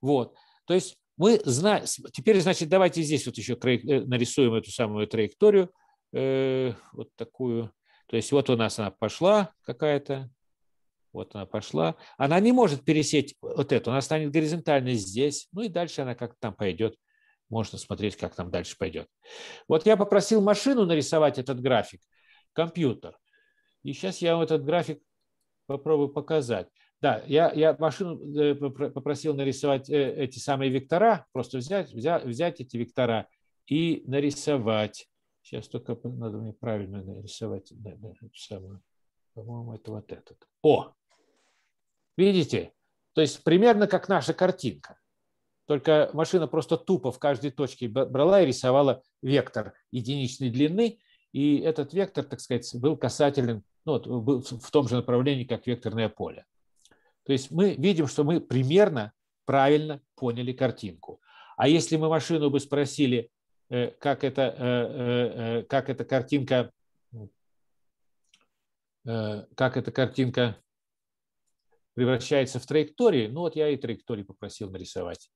Вот. То есть мы знаем. Теперь, значит, давайте здесь вот еще э, нарисуем эту самую траекторию, э, вот такую. То есть вот у нас она пошла какая-то, вот она пошла. Она не может пересечь вот эту, она станет горизонтальной здесь, ну и дальше она как-то там пойдет. Можно смотреть, как там дальше пойдет. Вот я попросил машину нарисовать этот график, компьютер. И сейчас я вам этот график попробую показать. Да, я, я машину э, попросил нарисовать э, эти самые вектора, просто взять, взять, взять эти вектора и нарисовать. Сейчас только надо мне правильно нарисовать. Да, да, самое. По-моему, это вот этот. О! Видите? То есть примерно как наша картинка. Только машина просто тупо в каждой точке брала и рисовала вектор единичной длины, и этот вектор, так сказать, был касателен ну, вот, был в том же направлении, как векторное поле. То есть мы видим, что мы примерно правильно поняли картинку. А если мы машину бы спросили, э, как эта, э, э, как эта картинка как эта картинка превращается в траекторию, Ну вот я и траекторию попросил нарисовать.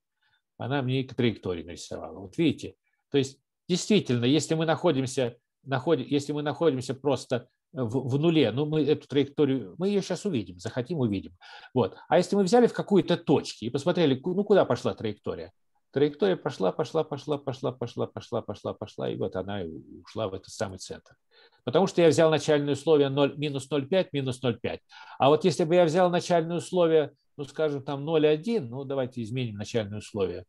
Она мне и траекторию нарисовала. Вот видите. То есть действительно, если мы находимся, находим, если мы находимся просто в, в нуле, ну, мы эту траекторию, мы ее сейчас увидим, захотим, увидим. Вот. А если мы взяли в какую-то точке и посмотрели, ну, куда пошла траектория? Траектория пошла, пошла, пошла, пошла, пошла, пошла, пошла, пошла, и вот она ушла в этот самый центр. Потому что я взял начальное условие 0, минус 0,5, минус 0,5. А вот если бы я взял начальное условие, ну, скажем, там 0,1, ну, давайте изменим начальное условие.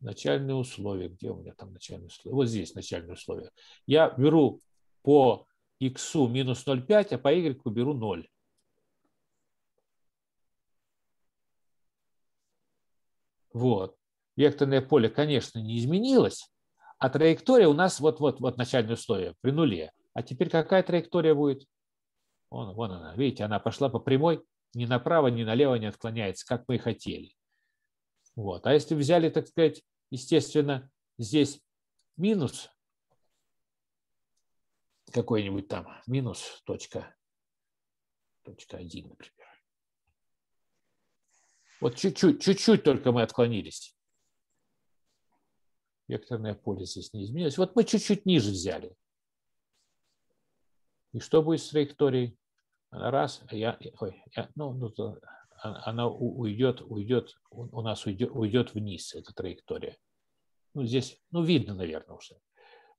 Начальное условие где у меня там начальное условие? Вот здесь начальное условие. Я беру по x минус 0,5, а по y беру 0. Вот. Векторное поле, конечно, не изменилось, а траектория у нас вот-вот, вот начальное условие, при нуле. А теперь какая траектория будет? Вон, вон она, видите, она пошла по прямой, ни направо, ни налево не отклоняется, как мы и хотели. Вот. А если взяли, так сказать, естественно, здесь минус какой-нибудь там минус точка, точка 1, например. Вот чуть-чуть, чуть-чуть только мы отклонились. Векторное поле здесь не изменилось. Вот мы чуть-чуть ниже взяли. И что будет с траекторией? Она раз, а я, ой, я, ну, ну то, она уйдет, уйдет, у нас уйдет, уйдет вниз эта траектория. Ну, здесь, ну, видно, наверное, уже.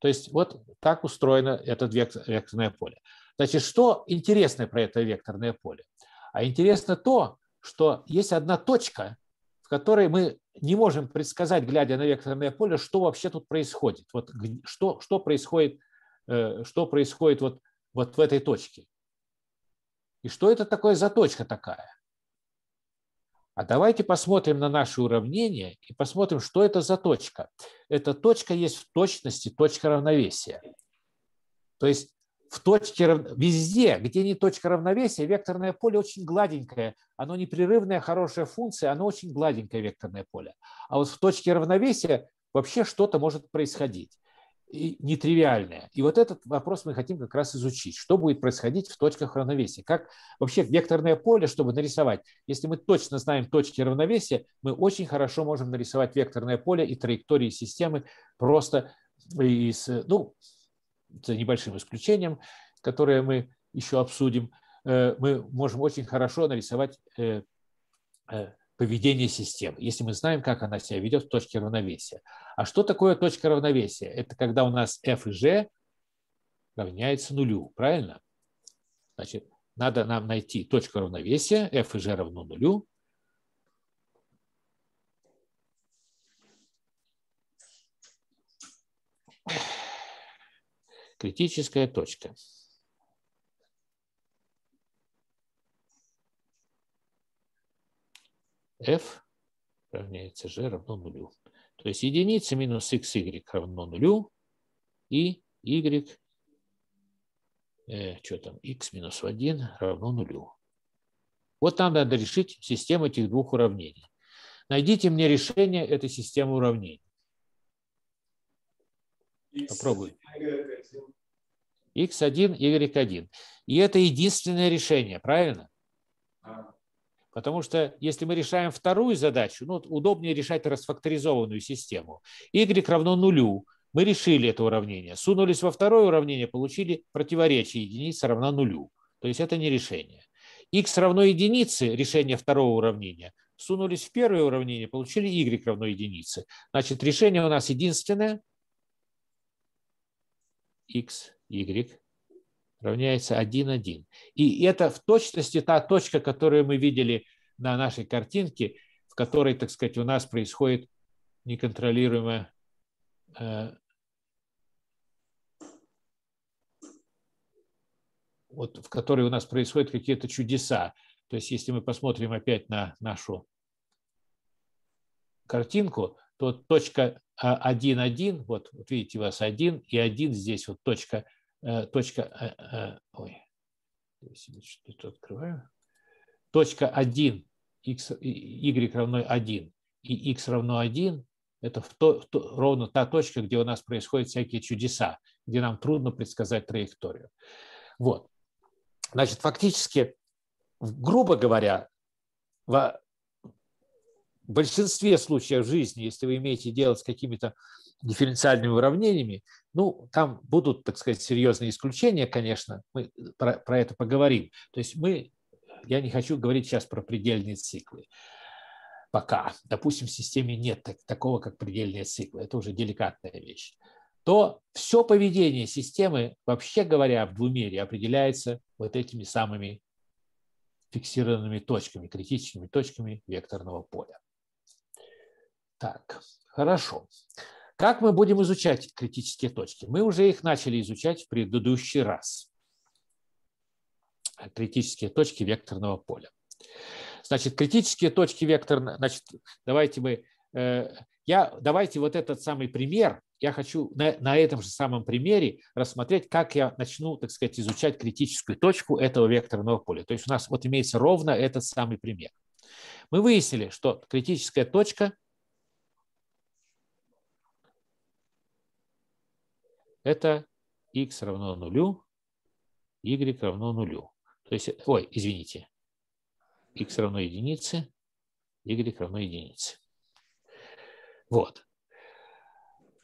То есть вот так устроено это векторное поле. Значит, что интересно про это векторное поле? А интересно то, что есть одна точка, в которой мы не можем предсказать, глядя на векторное поле, что вообще тут происходит. Вот что, что происходит, э, что происходит вот, вот в этой точке. И что это такое за точка такая? А давайте посмотрим на наши уравнения и посмотрим, что это за точка. Эта точка есть в точности точка равновесия. То есть в точке, везде, где не точка равновесия, векторное поле очень гладенькое. Оно непрерывная, хорошая функция, оно очень гладенькое векторное поле. А вот в точке равновесия вообще что-то может происходить и нетривиальное. И вот этот вопрос мы хотим как раз изучить. Что будет происходить в точках равновесия? Как вообще векторное поле, чтобы нарисовать? Если мы точно знаем точки равновесия, мы очень хорошо можем нарисовать векторное поле и траектории системы просто из, ну, за небольшим исключением, которое мы еще обсудим, э, мы можем очень хорошо нарисовать э, э, поведение систем, если мы знаем, как она себя ведет в точке равновесия. А что такое точка равновесия? Это когда у нас f и g равняется нулю, правильно? Значит, надо нам найти точку равновесия, f и g равно нулю. Критическая точка. f равняется g равно нулю. То есть единица минус xy равно нулю и y, э, что там, x минус 1 равно нулю. Вот нам надо решить систему этих двух уравнений. Найдите мне решение этой системы уравнений. Попробуй. x1, y1. И это единственное решение, правильно? А. Потому что если мы решаем вторую задачу, ну, удобнее решать расфакторизованную систему. y равно нулю. Мы решили это уравнение. Сунулись во второе уравнение, получили противоречие единица равна нулю. То есть это не решение. x равно единице решение второго уравнения. Сунулись в первое уравнение, получили y равно единице. Значит, решение у нас единственное. x, y равняется 1,1. И это в точности та точка, которую мы видели на нашей картинке, в которой, так сказать, у нас происходит неконтролируемое э, вот в которой у нас происходят какие-то чудеса. То есть, если мы посмотрим опять на нашу картинку, то точка 1,1, а, вот, вот видите, у вас 1 и 1 здесь вот точка 1 Э, точка, э, э, ой, что-то открываю, точка 1, x, y равно 1 и x равно 1, это в то, в то, ровно та точка, где у нас происходят всякие чудеса, где нам трудно предсказать траекторию. Вот. Значит, фактически, грубо говоря, в большинстве случаев жизни, если вы имеете дело с какими-то дифференциальными уравнениями, ну, там будут, так сказать, серьезные исключения, конечно, мы про, про это поговорим. То есть мы, я не хочу говорить сейчас про предельные циклы. Пока, допустим, в системе нет так, такого, как предельные циклы, это уже деликатная вещь, то все поведение системы, вообще говоря, в двумере определяется вот этими самыми фиксированными точками, критическими точками векторного поля. Так, хорошо. Хорошо. Как мы будем изучать критические точки? Мы уже их начали изучать в предыдущий раз. Критические точки векторного поля. Значит, критические точки векторного... Значит, давайте мы... Э, я, давайте вот этот самый пример, я хочу на, на этом же самом примере рассмотреть, как я начну, так сказать, изучать критическую точку этого векторного поля. То есть у нас вот имеется ровно этот самый пример. Мы выяснили, что критическая точка это x равно нулю, y равно нулю. То есть, ой, извините, x равно единице, y равно единице. Вот.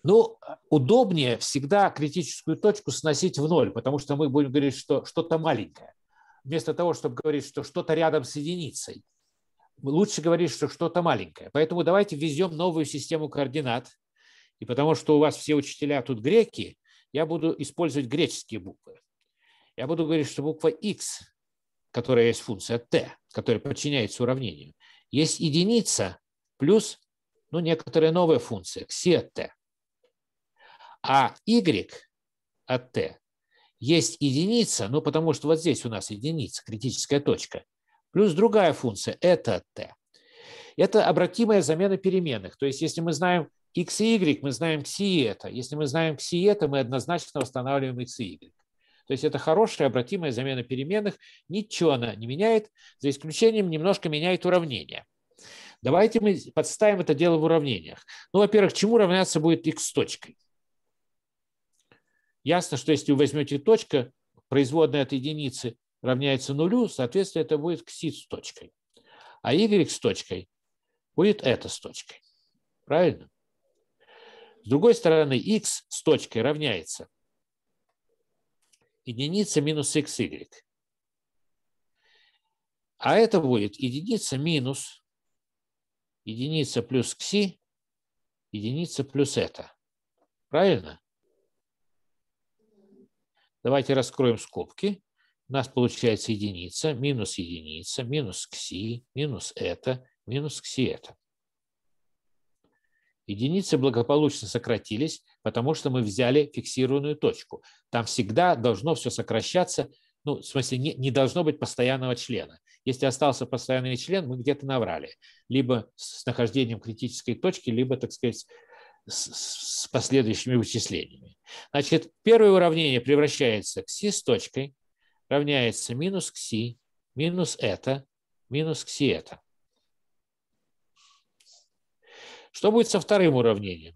Ну, удобнее всегда критическую точку сносить в ноль, потому что мы будем говорить, что что-то маленькое. Вместо того, чтобы говорить, что что-то рядом с единицей, лучше говорить, что что-то маленькое. Поэтому давайте ввезем новую систему координат. И потому что у вас все учителя тут греки, я буду использовать греческие буквы. Я буду говорить, что буква x, которая есть функция t, которая подчиняется уравнению, есть единица плюс ну, некоторая новая функция, кси от t. А y от t есть единица, ну потому что вот здесь у нас единица, критическая точка, плюс другая функция, это от t. Это обратимая замена переменных. То есть если мы знаем X и Y, мы знаем кси это. Если мы знаем кси это, мы однозначно восстанавливаем X и Y. То есть это хорошая обратимая замена переменных. Ничего она не меняет, за исключением немножко меняет уравнение. Давайте мы подставим это дело в уравнениях. Ну, во-первых, чему равняться будет x точкой? Ясно, что если вы возьмете точка, производная от единицы равняется нулю, соответственно, это будет кси с точкой. А y с точкой будет это с точкой. Правильно? С другой стороны, x с точкой равняется единица минус xy. А это будет единица минус единица плюс кси, единица плюс это. Правильно? Давайте раскроем скобки. У нас получается единица, минус единица, минус кси, минус это, минус кси это. Единицы благополучно сократились, потому что мы взяли фиксированную точку. Там всегда должно все сокращаться, ну, в смысле, не, не должно быть постоянного члена. Если остался постоянный член, мы где-то наврали. Либо с нахождением критической точки, либо, так сказать, с, с последующими вычислениями. Значит, первое уравнение превращается к кси с точкой, равняется минус кси, минус это, минус кси это. Что будет со вторым уравнением?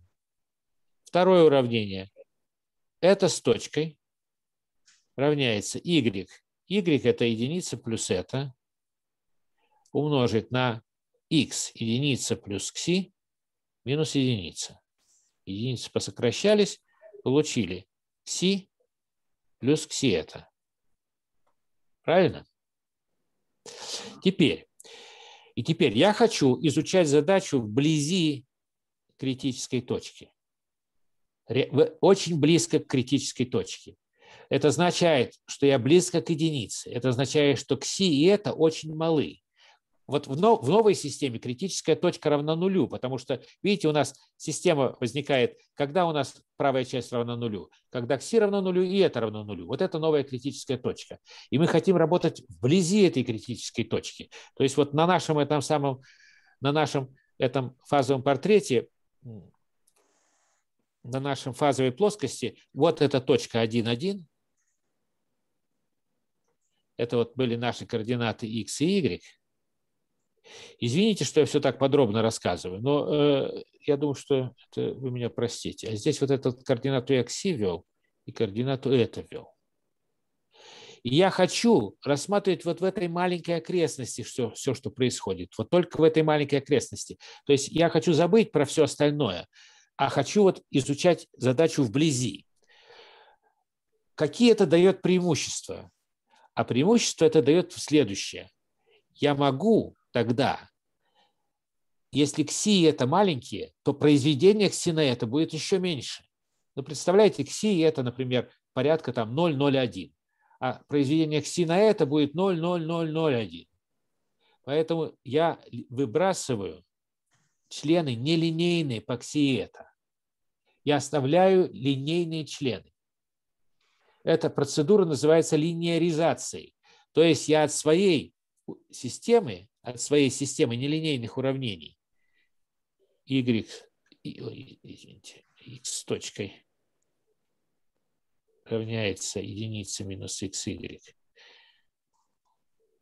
Второе уравнение – это с точкой равняется y. y – это единица плюс это умножить на x единица плюс кси минус единица. Единицы посокращались, получили кси плюс кси это. Правильно? Теперь, и теперь я хочу изучать задачу вблизи критической точки. Очень близко к критической точке. Это означает, что я близко к единице. Это означает, что кси и это очень малы. Вот в, нов, в новой системе критическая точка равна нулю, потому что, видите, у нас система возникает, когда у нас правая часть равна нулю, когда кси равно нулю и это равно нулю. Вот это новая критическая точка. И мы хотим работать вблизи этой критической точки. То есть вот на нашем этом самом, на нашем этом фазовом портрете на нашем фазовой плоскости, вот эта точка 1,1, это вот были наши координаты x и y. Извините, что я все так подробно рассказываю, но э, я думаю, что это вы меня простите. А здесь вот этот координату x вел и координату это вел. И я хочу рассматривать вот в этой маленькой окрестности все, все, что происходит. Вот только в этой маленькой окрестности. То есть я хочу забыть про все остальное, а хочу вот изучать задачу вблизи. Какие это дает преимущества? А преимущество это дает следующее. Я могу тогда, если кси это маленькие, то произведение ксина это будет еще меньше. Ну, представляете, кси это, например, порядка там 0,01 а произведение кси на э» это будет 0,0001. Поэтому я выбрасываю члены нелинейные по кси это. Я оставляю линейные члены. Эта процедура называется линеаризацией. То есть я от своей системы, от своей системы нелинейных уравнений y, извините, x с точкой равняется единице минус xy.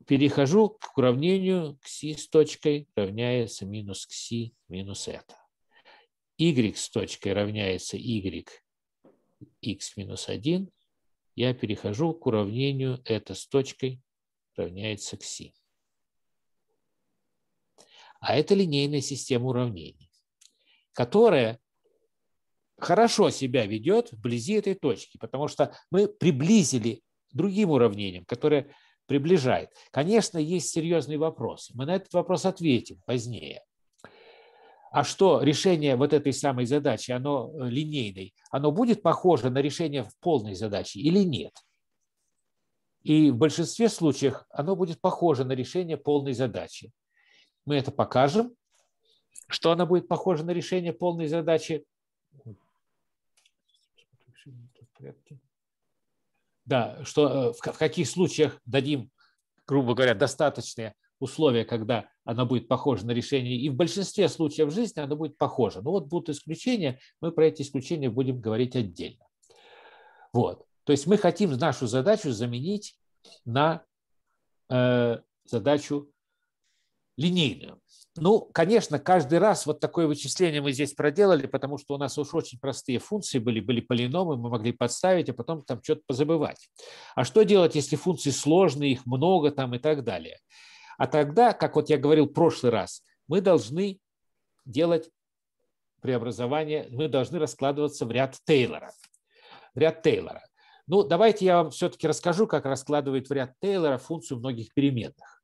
Перехожу к уравнению кси с точкой равняется минус кси минус это. y с точкой равняется y x минус 1. Я перехожу к уравнению это с точкой равняется кси. А это линейная система уравнений, которая хорошо себя ведет вблизи этой точки, потому что мы приблизили другим уравнением, которое приближает. Конечно, есть серьезные вопросы. Мы на этот вопрос ответим позднее. А что решение вот этой самой задачи, оно э, линейной, оно будет похоже на решение в полной задаче или нет? И в большинстве случаев оно будет похоже на решение полной задачи. Мы это покажем. Что оно будет похоже на решение полной задачи, да, что э, в каких случаях дадим, грубо говоря, достаточные условия, когда она будет похожа на решение, и в большинстве случаев жизни она будет похожа. Но ну, вот будут исключения, мы про эти исключения будем говорить отдельно. Вот. То есть мы хотим нашу задачу заменить на э, задачу линейную. Ну, конечно, каждый раз вот такое вычисление мы здесь проделали, потому что у нас уж очень простые функции были, были полиномы, мы могли подставить, а потом там что-то позабывать. А что делать, если функции сложные, их много там и так далее? А тогда, как вот я говорил в прошлый раз, мы должны делать преобразование, мы должны раскладываться в ряд Тейлора. Ряд Тейлора. Ну, давайте я вам все-таки расскажу, как раскладывает в ряд Тейлора функцию многих переменных.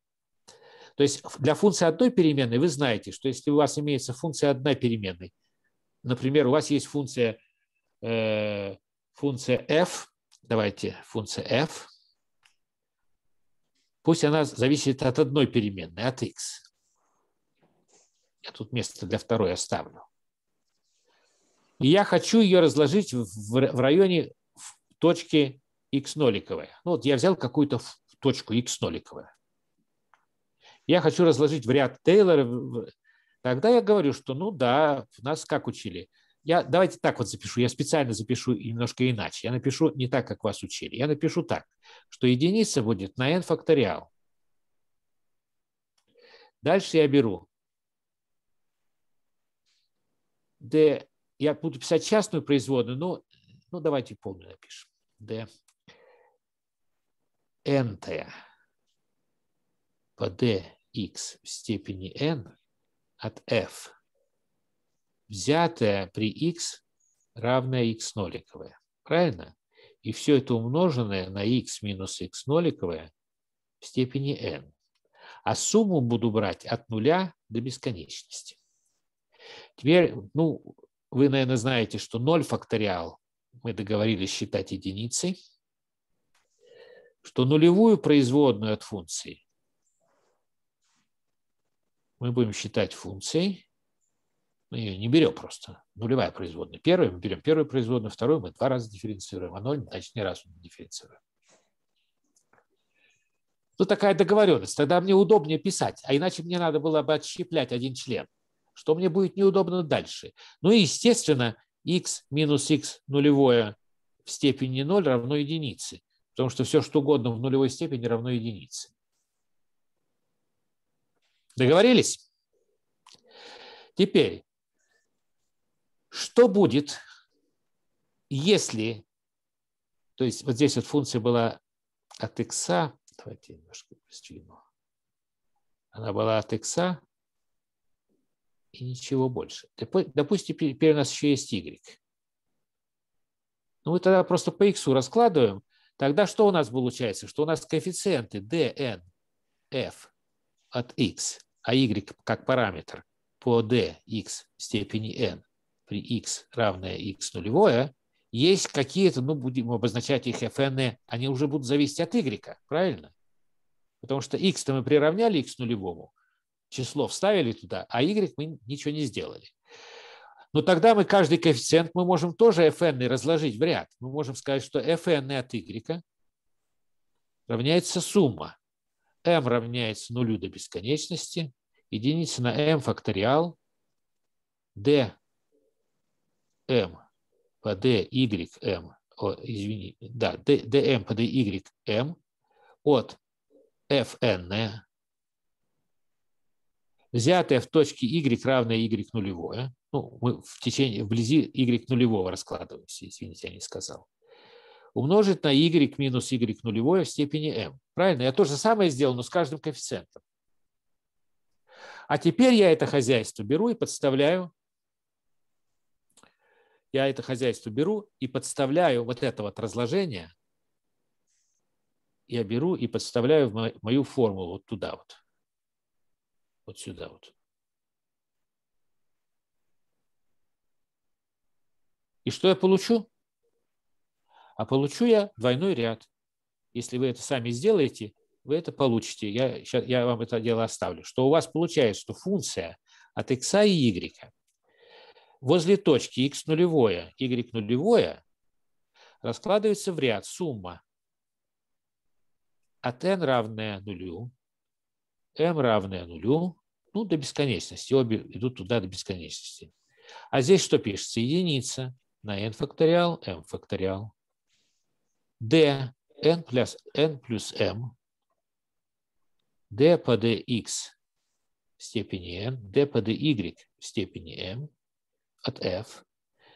То есть для функции одной переменной вы знаете, что если у вас имеется функция одной переменной, например, у вас есть функция, э, функция f, давайте функция f, пусть она зависит от одной переменной, от x. Я тут место для второй оставлю. И я хочу ее разложить в, в районе точки x ноликовая. Ну, вот я взял какую-то точку x ноликовая я хочу разложить в ряд Тейлора, тогда я говорю, что ну да, у нас как учили. Я, давайте так вот запишу, я специально запишу немножко иначе. Я напишу не так, как вас учили. Я напишу так, что единица будет на n факториал. Дальше я беру d, я буду писать частную производную, но ну, давайте полную напишем. d n -t по d x в степени n от f, взятое при x равное x ноликовое. Правильно? И все это умноженное на x минус x ноликовое в степени n. А сумму буду брать от нуля до бесконечности. Теперь, ну, вы, наверное, знаете, что 0 факториал мы договорились считать единицей, что нулевую производную от функции мы будем считать функцией, мы ее не берем просто, нулевая производная. Первую мы берем первую производную, вторую мы два раза дифференцируем, а ноль, значит, ни разу не дифференцируем. Ну, такая договоренность. Тогда мне удобнее писать, а иначе мне надо было бы отщеплять один член, что мне будет неудобно дальше. Ну и, естественно, x минус x нулевое в степени 0 равно единице, потому что все, что угодно в нулевой степени равно единице. Договорились? Теперь, что будет, если, то есть вот здесь вот функция была от x, давайте немножко сдвину, она была от x и ничего больше. Допустим, теперь у нас еще есть y. Ну, мы тогда просто по x раскладываем. Тогда что у нас получается? Что у нас коэффициенты dn, f от x а y как параметр по dx в степени n при x равное x нулевое, есть какие-то, ну, будем обозначать их fn, они уже будут зависеть от y, правильно? Потому что x-то мы приравняли x нулевому, число вставили туда, а y мы ничего не сделали. Но тогда мы каждый коэффициент мы можем тоже fn разложить в ряд. Мы можем сказать, что fn от y равняется сумма m равняется нулю до бесконечности, единица на m факториал, d m по d y m, о, извини, да, d, dm по d y m от F N взятое в точке y равное y нулевое, ну, мы в течение, вблизи y нулевого раскладываемся, извините, я не сказал умножить на y минус y нулевое в степени m. Правильно? Я то же самое сделал, но с каждым коэффициентом. А теперь я это хозяйство беру и подставляю. Я это хозяйство беру и подставляю вот это вот разложение. Я беру и подставляю в мою формулу вот туда вот. Вот сюда вот. И что я получу? а получу я двойной ряд. Если вы это сами сделаете, вы это получите. Я, сейчас, я вам это дело оставлю. Что у вас получается, что функция от x и y возле точки x нулевое, y нулевое раскладывается в ряд сумма от n равная нулю, m равная нулю, ну, до бесконечности. Обе идут туда до бесконечности. А здесь что пишется? Единица на n факториал, m факториал d n плюс n плюс m, d по dx в степени n, d по dy в степени m от f,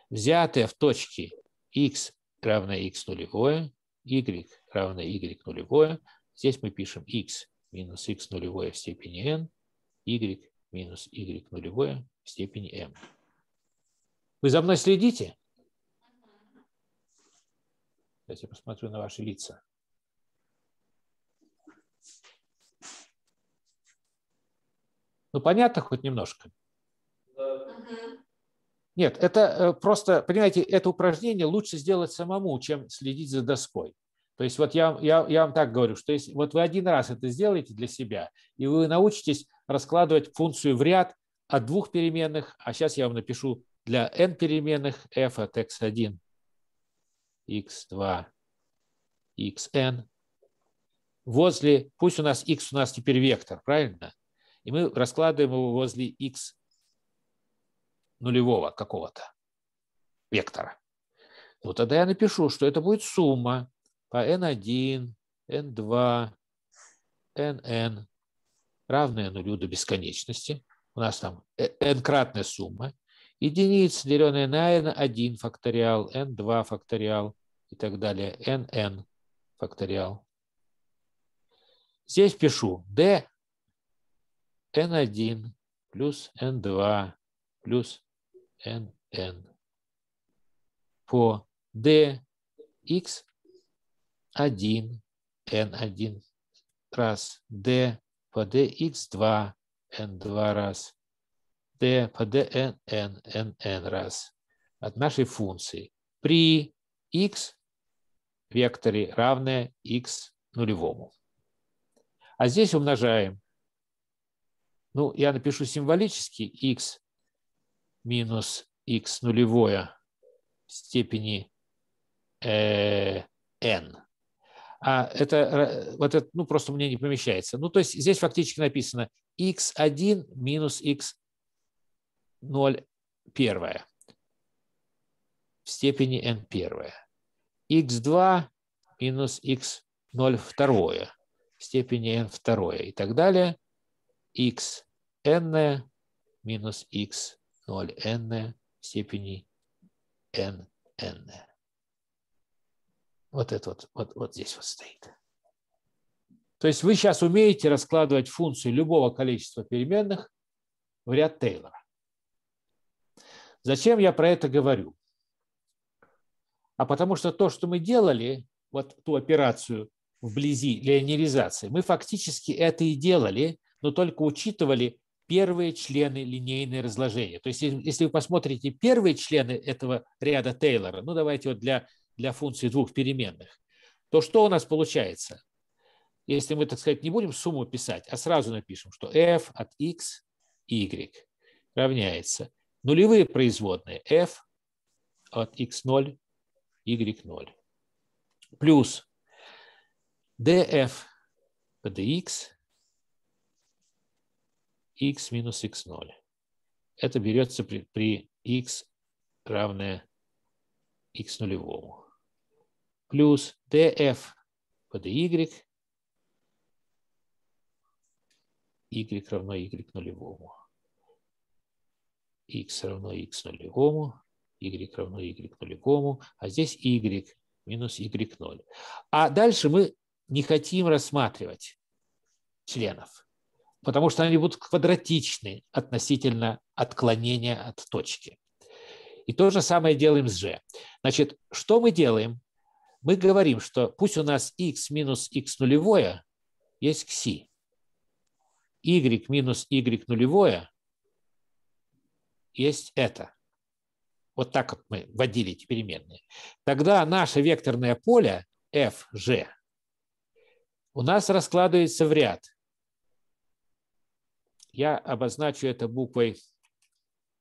взятое в точке x равное x нулевое, y равное y нулевое. Здесь мы пишем x минус x нулевое в степени n, y минус y нулевое в степени m. Вы за мной следите? Сейчас я посмотрю на ваши лица. Ну, понятно хоть немножко? Нет, это э, просто, понимаете, это упражнение лучше сделать самому, чем следить за доской. То есть вот я, я, я вам так говорю, что если вот вы один раз это сделаете для себя, и вы научитесь раскладывать функцию в ряд от двух переменных, а сейчас я вам напишу для n переменных f от x1 x2, xn. Возле, пусть у нас x у нас теперь вектор, правильно? И мы раскладываем его возле x нулевого какого-то вектора. Ну, тогда я напишу, что это будет сумма по n1, n2, nn, равная нулю до бесконечности. У нас там n-кратная э, сумма. Единица, деленная на n1 факториал, n2 факториал, и так далее, nn факториал. Здесь пишу d n1 плюс n2 плюс nn по d x1 n1 раз, d по dx2 n2 раз, d по dnn nn раз от нашей функции при x векторе, равное x нулевому. А здесь умножаем. Ну, я напишу символически x минус x нулевое в степени э, n. А это, э, вот это, ну, просто мне не помещается. Ну, то есть здесь фактически написано x1 минус x0 первое в степени n первое x2 минус x0 второе степени n второе и так далее. xn минус x0n в степени nn. Вот это вот, вот, вот здесь вот стоит. То есть вы сейчас умеете раскладывать функцию любого количества переменных в ряд Тейлора. Зачем я про это говорю? а потому что то, что мы делали, вот ту операцию вблизи линеаризации, мы фактически это и делали, но только учитывали первые члены линейное разложения То есть, если вы посмотрите первые члены этого ряда Тейлора, ну давайте вот для, для функции двух переменных, то что у нас получается? Если мы, так сказать, не будем сумму писать, а сразу напишем, что f от x, y равняется нулевые производные f от x0 y0. Плюс df dx x минус x0. Это берется при, при x равное x нулевому. Плюс df под y, y равно y нулевому. x равно x нулевому y равно y нулевому, а здесь y минус y0. А дальше мы не хотим рассматривать членов, потому что они будут квадратичны относительно отклонения от точки. И то же самое делаем с g. Значит, что мы делаем? Мы говорим, что пусть у нас x минус x нулевое есть кси, y минус y нулевое есть это вот так вот мы вводили эти переменные, тогда наше векторное поле FG у нас раскладывается в ряд. Я обозначу это буквой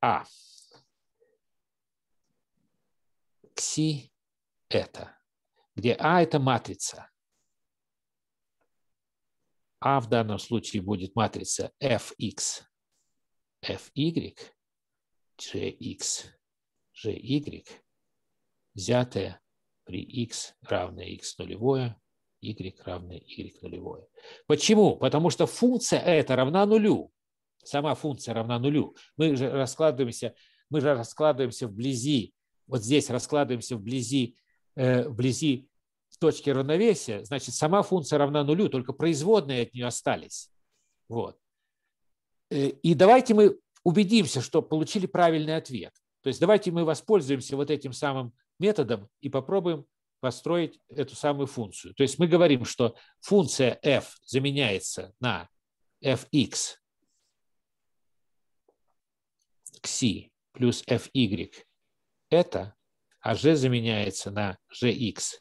А. Кси – это, где А – это матрица. А в данном случае будет матрица fx, fy, gx, GY, взятое при x равное x нулевое, y равное y нулевое. Почему? Потому что функция эта равна нулю. Сама функция равна нулю. Мы же раскладываемся, мы же раскладываемся вблизи, вот здесь раскладываемся вблизи, э, вблизи точки равновесия, значит, сама функция равна нулю, только производные от нее остались. Вот. Э, и давайте мы убедимся, что получили правильный ответ. То есть давайте мы воспользуемся вот этим самым методом и попробуем построить эту самую функцию. То есть мы говорим, что функция f заменяется на fx xi плюс fy это, а g заменяется на gx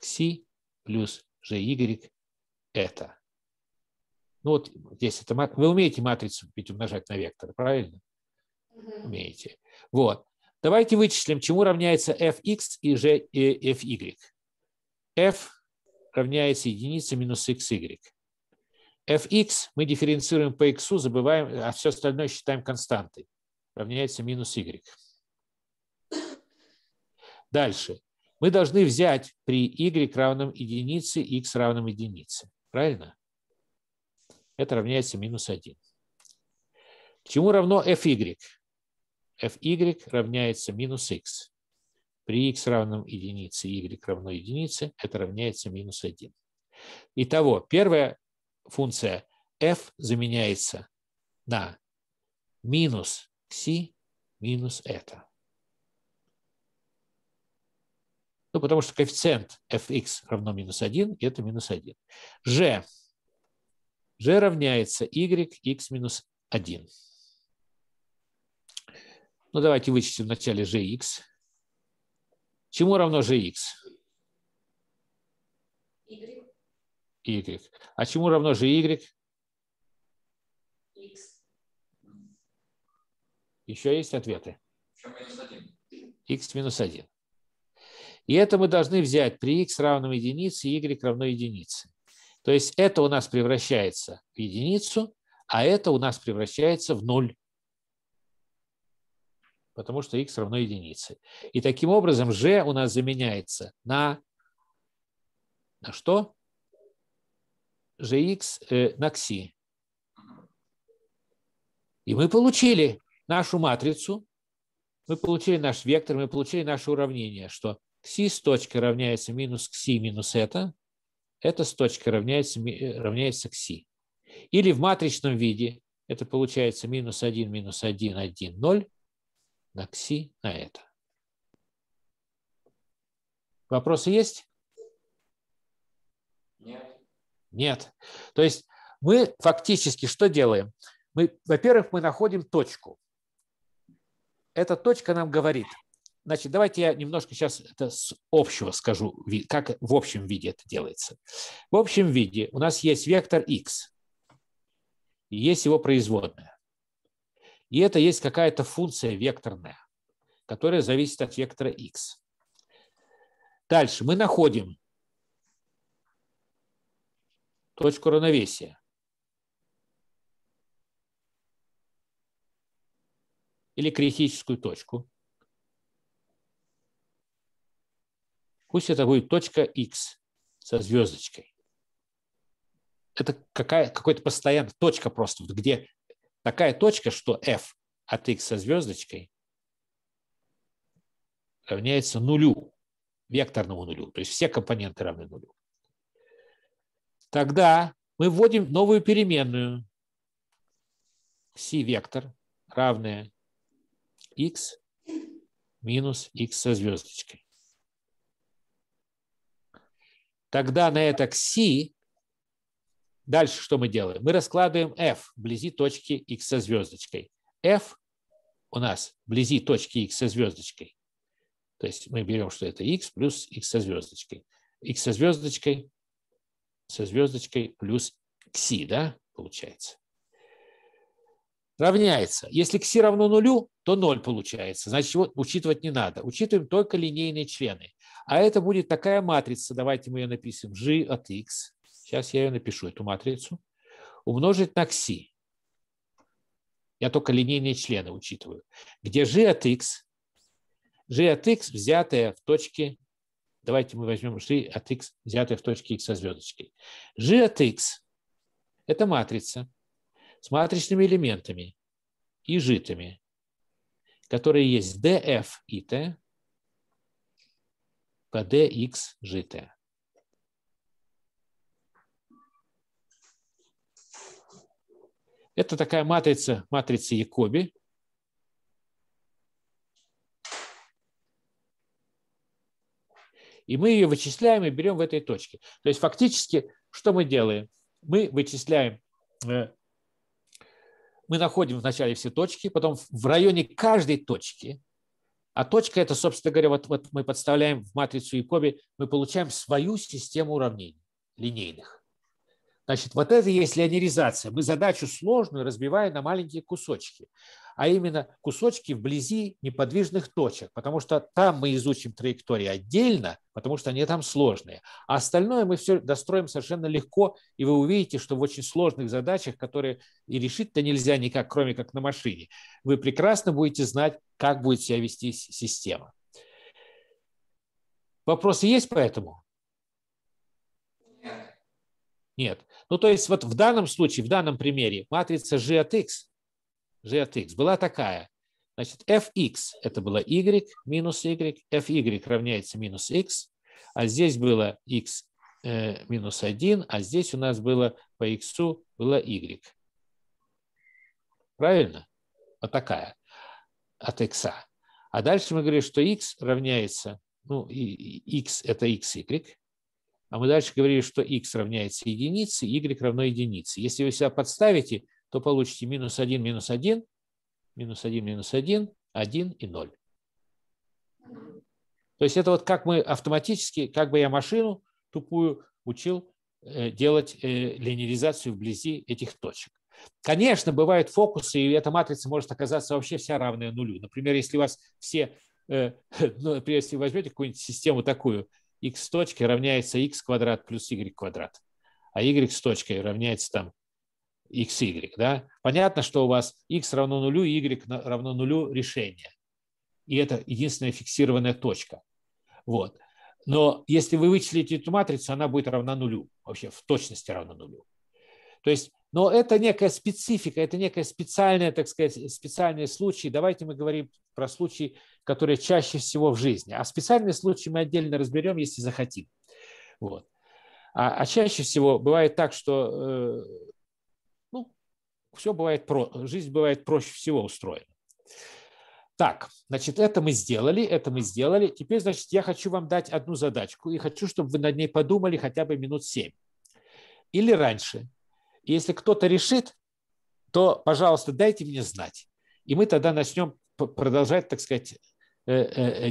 xi плюс gy это. Ну вот здесь это вы умеете матрицу ведь умножать на вектор, правильно? Угу. Умеете. Вот. Давайте вычислим, чему равняется fx и g, и fy. f равняется единице минус xy. fx мы дифференцируем по x, забываем, а все остальное считаем константой. Равняется минус y. Дальше. Мы должны взять при y равном единице, x равном единице. Правильно? Это равняется минус 1. Чему равно fy? fy равняется минус x. При x равном единице y равно единице это равняется минус 1. Итого, первая функция f заменяется на минус кси минус это. Ну, потому что коэффициент fx равно минус 1, и это минус 1. g. g равняется y, x минус 1. Ну, давайте вычтем вначале gx. Чему равно gx? Y. y. А чему равно gy? X. Еще есть ответы? x минус 1. И это мы должны взять при x равном единице, y равно единице. То есть это у нас превращается в единицу, а это у нас превращается в ноль потому что x равно единице. И таким образом g у нас заменяется на, на что? gx э, на кси. И мы получили нашу матрицу, мы получили наш вектор, мы получили наше уравнение, что кси с точкой равняется минус кси минус это, это с точкой равняется, э, равняется кси. Или в матричном виде это получается минус 1, минус 1, 1, 0, на кси на это. Вопросы есть? Нет. Нет. То есть мы фактически что делаем? Мы, во-первых, мы находим точку. Эта точка нам говорит. Значит, давайте я немножко сейчас это с общего скажу, как в общем виде это делается. В общем виде у нас есть вектор x, и есть его производная. И это есть какая-то функция векторная, которая зависит от вектора x. Дальше мы находим точку равновесия. Или критическую точку. Пусть это будет точка x со звездочкой. Это какая, какой-то постоянная точка просто, где такая точка, что f от x со звездочкой равняется нулю, векторному нулю. То есть все компоненты равны нулю. Тогда мы вводим новую переменную си вектор равная x минус x со звездочкой. Тогда на это c Дальше что мы делаем? Мы раскладываем f вблизи точки x со звездочкой. f у нас вблизи точки x со звездочкой. То есть мы берем, что это x плюс x со звездочкой. x со звездочкой, со звездочкой плюс кси, да, получается. Равняется. Если кси равно нулю, то 0 получается. Значит, его учитывать не надо. Учитываем только линейные члены. А это будет такая матрица, давайте мы ее напишем, g от x Сейчас я ее напишу, эту матрицу. Умножить на кси. Я только линейные члены учитываю. Где g от x, g от x взятая в точке, давайте мы возьмем g от x, взятая в точке x со звездочкой. g от x – это матрица с матричными элементами и житами, которые есть df и t по dx житая. Это такая матрица, матрица Якоби. И мы ее вычисляем и берем в этой точке. То есть фактически что мы делаем? Мы вычисляем, э, мы находим вначале все точки, потом в районе каждой точки, а точка это, собственно говоря, вот, вот мы подставляем в матрицу Якоби, мы получаем свою систему уравнений линейных. Значит, вот это есть леонеризация. Мы задачу сложную разбиваем на маленькие кусочки, а именно кусочки вблизи неподвижных точек, потому что там мы изучим траектории отдельно, потому что они там сложные. А остальное мы все достроим совершенно легко, и вы увидите, что в очень сложных задачах, которые и решить-то нельзя никак, кроме как на машине, вы прекрасно будете знать, как будет себя вести система. Вопросы есть по этому? Нет. Ну, то есть вот в данном случае, в данном примере, матрица g от x, g от x была такая. Значит, fx – это было y минус y, fy равняется минус x, а здесь было x э, минус 1, а здесь у нас было по x было y. Правильно? Вот такая от x. А дальше мы говорим, что x равняется, ну, и, и x – это xy, а мы дальше говорили, что x равняется единице, y равно единице. Если вы себя подставите, то получите минус 1, минус 1, минус 1, минус 1, 1 и 0. То есть это вот как мы автоматически, как бы я машину тупую учил э, делать э, линеризацию вблизи этих точек. Конечно, бывают фокусы, и эта матрица может оказаться вообще вся равная нулю. Например, если у вас все, э, [laughs] ну, например, если возьмете какую-нибудь систему такую – x с точкой равняется x квадрат плюс y квадрат, а y с точкой равняется там xy. Да? Понятно, что у вас x равно нулю, y равно нулю решение. И это единственная фиксированная точка. Вот. Но если вы вычислите эту матрицу, она будет равна нулю, вообще в точности равна нулю. То есть но это некая специфика, это некая специальная, так сказать, специальные случаи. Давайте мы говорим про случаи, которые чаще всего в жизни. А специальные случаи мы отдельно разберем, если захотим. Вот. А, а чаще всего бывает так, что э, ну, все бывает про, жизнь бывает проще всего устроена. Так, значит, это мы сделали, это мы сделали. Теперь, значит, я хочу вам дать одну задачку и хочу, чтобы вы над ней подумали хотя бы минут семь или раньше если кто-то решит, то, пожалуйста, дайте мне знать. И мы тогда начнем продолжать, так сказать, э, э, э,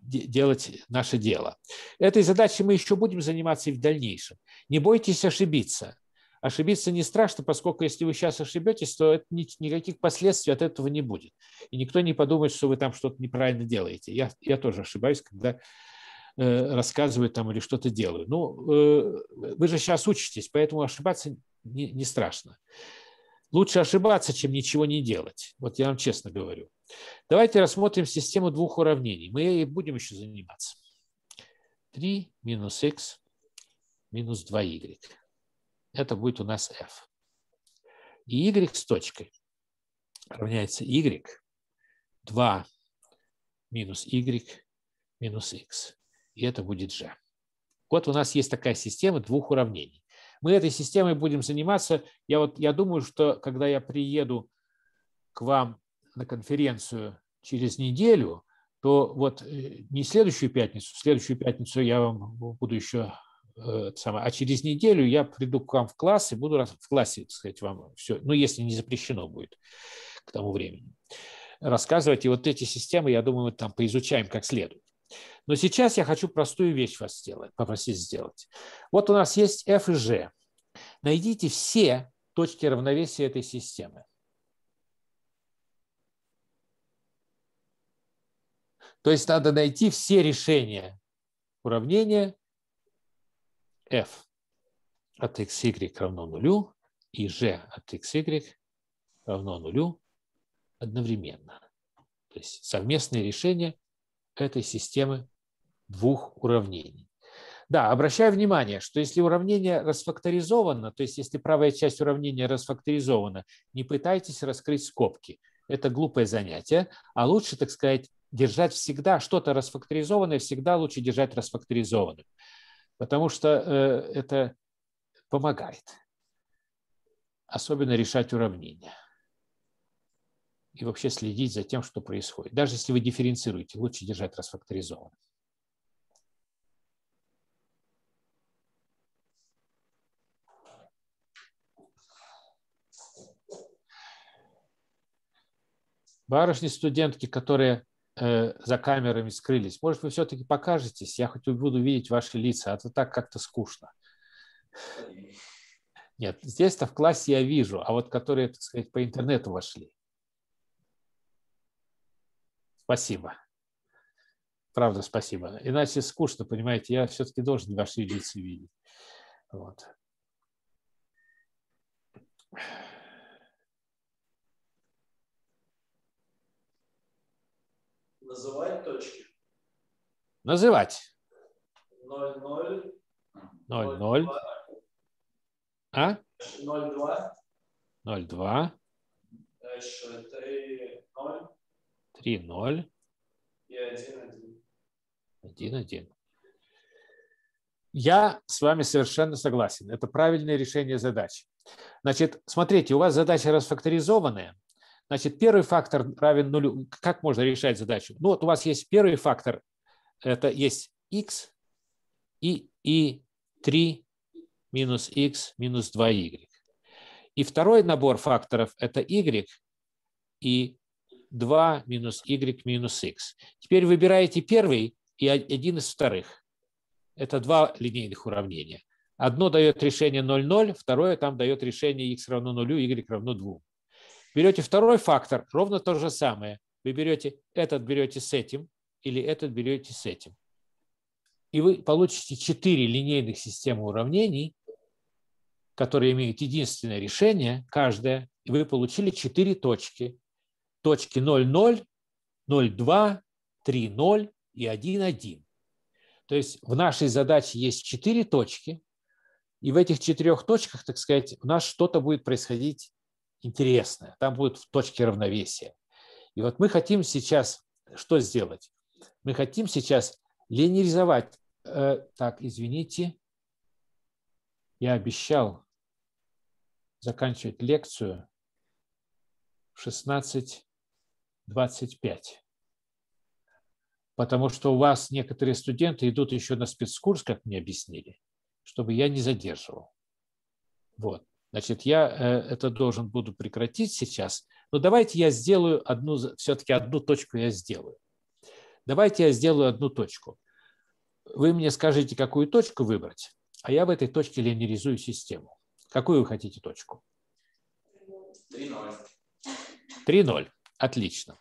делать наше дело. Этой задачей мы еще будем заниматься и в дальнейшем. Не бойтесь ошибиться. Ошибиться не страшно, поскольку если вы сейчас ошибетесь, то это, никаких последствий от этого не будет. И никто не подумает, что вы там что-то неправильно делаете. Я, я тоже ошибаюсь, когда Э, рассказываю там или что-то делаю. Ну, э, вы же сейчас учитесь, поэтому ошибаться не, не страшно. Лучше ошибаться, чем ничего не делать. Вот я вам честно говорю. Давайте рассмотрим систему двух уравнений. Мы ей будем еще заниматься. 3 минус x минус 2y. Это будет у нас f. И y с точкой равняется y 2 минус y минус x и это будет же. Вот у нас есть такая система двух уравнений. Мы этой системой будем заниматься. Я, вот, я думаю, что когда я приеду к вам на конференцию через неделю, то вот э, не следующую пятницу, следующую пятницу я вам буду еще э, самое, а через неделю я приду к вам в класс и буду в классе, так сказать, вам все, ну, если не запрещено будет к тому времени, рассказывать. И вот эти системы, я думаю, мы там поизучаем как следует. Но сейчас я хочу простую вещь вас сделать, попросить сделать. Вот у нас есть F и G. Найдите все точки равновесия этой системы. То есть надо найти все решения уравнения f от x, y равно нулю и g от x, y равно нулю одновременно. То есть совместные решения этой системы двух уравнений. Да, обращаю внимание, что если уравнение расфакторизовано, то есть если правая часть уравнения расфакторизована, не пытайтесь раскрыть скобки. Это глупое занятие, а лучше, так сказать, держать всегда что-то расфакторизованное, всегда лучше держать расфакторизованным, потому что э, это помогает, особенно решать уравнения и вообще следить за тем, что происходит. Даже если вы дифференцируете, лучше держать расфакторизованно. Барышни-студентки, которые э, за камерами скрылись, может, вы все-таки покажетесь? Я хоть буду видеть ваши лица, а то так как-то скучно. Нет, здесь-то в классе я вижу, а вот которые, так сказать, по интернету вошли. Спасибо. Правда, спасибо. Иначе скучно, понимаете, я все-таки должен ваши лица видеть. Вот. Называть точки. Называть. 0,0. 0,0. А? 0,2. 0,2. Дальше 3. 3, 0. И 1, 1. 1, 1. Я с вами совершенно согласен. Это правильное решение задач. Значит, смотрите, у вас задача расфакторизованная Значит, первый фактор равен нулю. Как можно решать задачу? Ну, вот у вас есть первый фактор. Это есть x и, и 3 минус x минус 2y. И второй набор факторов – это y и 2 минус y минус x. Теперь выбираете первый и один из вторых. Это два линейных уравнения. Одно дает решение 0, 0, второе там дает решение x равно 0, y равно 2. Берете второй фактор, ровно то же самое. Вы берете этот, берете с этим, или этот берете с этим. И вы получите 4 линейных системы уравнений, которые имеют единственное решение, каждое. и вы получили 4 точки, точки 0,0, 0,2, 3,0 и 1,1. То есть в нашей задаче есть четыре точки, и в этих четырех точках, так сказать, у нас что-то будет происходить интересное. Там будут точки равновесия. И вот мы хотим сейчас что сделать? Мы хотим сейчас линеризовать. Э, так, извините, я обещал заканчивать лекцию в 16 25. Потому что у вас некоторые студенты идут еще на спецкурс, как мне объяснили, чтобы я не задерживал. Вот. Значит, я э, это должен буду прекратить сейчас. Но давайте я сделаю одну, все-таки одну точку я сделаю. Давайте я сделаю одну точку. Вы мне скажите, какую точку выбрать, а я в этой точке линеризую систему. Какую вы хотите точку? 3.0. 3.0. Отлично.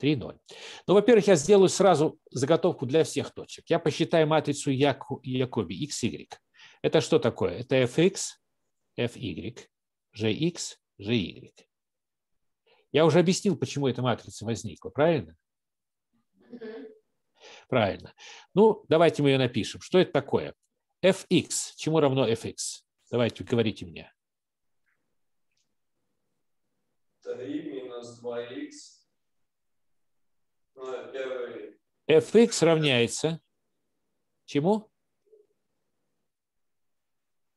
3.0. Ну, во-первых, я сделаю сразу заготовку для всех точек. Я посчитаю матрицу Яку, Якоби, y. Это что такое? Это fx, fy, gx, gy. Я уже объяснил, почему эта матрица возникла, правильно? Правильно. Ну, давайте мы ее напишем. Что это такое? fx. Чему равно fx? Давайте, говорите мне. 3 минус 2х. fx равняется чему?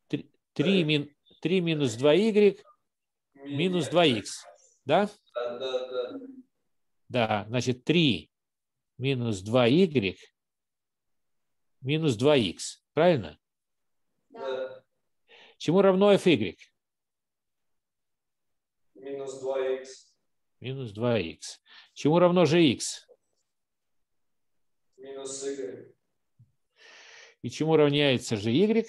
3, 3, э, мин, 3 минус 2y минус 2х. Да? Да, да, да. Да, значит 3 минус 2y минус 2х. Правильно? Да. Чему равно f y? Минус 2 минус 2х. Чему равно же х? Минус y. И чему равняется же y?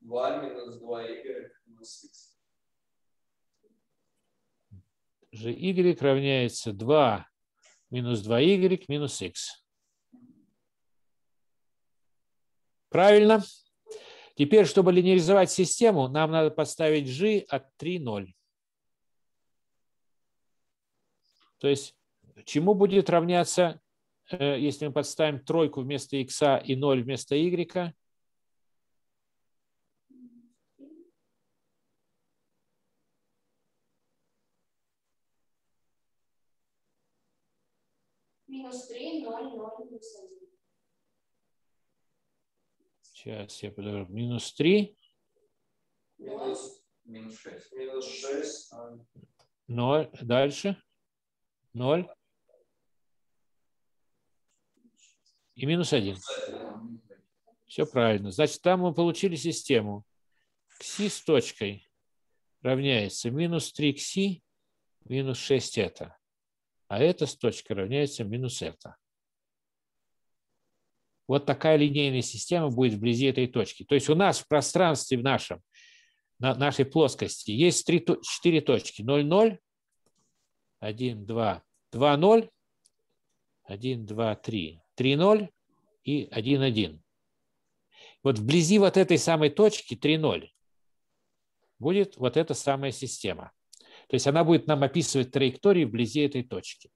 2 минус 2y минус x. Же y равняется 2 минус 2y минус x. Правильно. Теперь, чтобы линеаризовать систему, нам надо поставить g от 3, 0. То есть чему будет равняться, э, если мы подставим тройку вместо x и 0 вместо y? Минус 3, 0, 0, минус 1. Сейчас я подожду. Минус 3. Минус, минус 6. Минус 6. 0. А? Дальше. 0 и минус 1. Все правильно. Значит, там мы получили систему. Кси с точкой равняется минус 3 кси минус 6 это. А это с точкой равняется минус это. Вот такая линейная система будет вблизи этой точки. То есть у нас в пространстве в нашем, на нашей плоскости есть 3, 4 точки. 0, 0, 1, 2, 2, 0, 1, 2, 3, 3, 0 и 1, 1. Вот вблизи вот этой самой точки 3, 0 будет вот эта самая система. То есть она будет нам описывать траектории вблизи этой точки.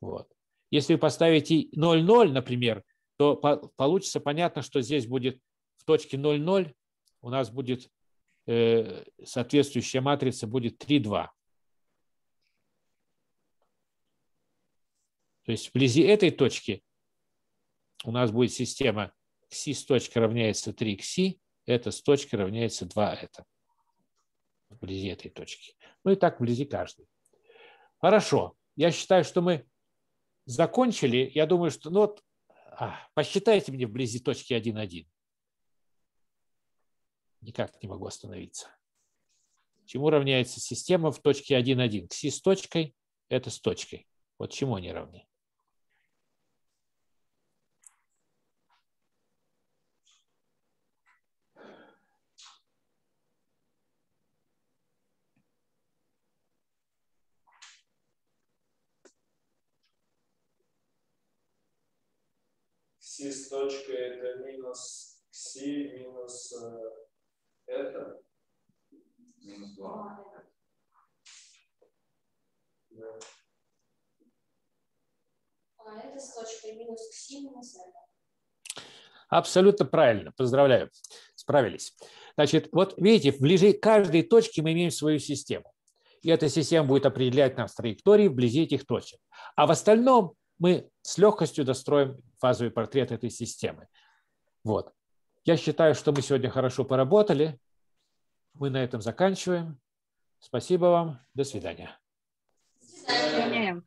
Вот. Если вы поставите 0, 0, например, то получится понятно, что здесь будет в точке 0, 0 у нас будет э, соответствующая матрица будет 3, 2. То есть вблизи этой точки у нас будет система кси с точки равняется 3 кси, это с точки равняется 2 это. Вблизи этой точки. Ну и так вблизи каждой. Хорошо. Я считаю, что мы закончили. Я думаю, что... Ну вот, а, посчитайте мне вблизи точки 1,1. Никак не могу остановиться. Чему равняется система в точке 1,1? Кси с точкой – это с точкой. Вот чему они равны? Кси с точкой это минус кси минус э, это. Минус 2. Да. А это с точкой минус кси минус это. Абсолютно правильно. Поздравляю. Справились. Значит, вот видите, ближе к каждой точке мы имеем свою систему. И эта система будет определять нам траектории вблизи этих точек. А в остальном мы с легкостью достроим фазовый портрет этой системы. Вот. Я считаю, что мы сегодня хорошо поработали. Мы на этом заканчиваем. Спасибо вам. До свидания. До свидания.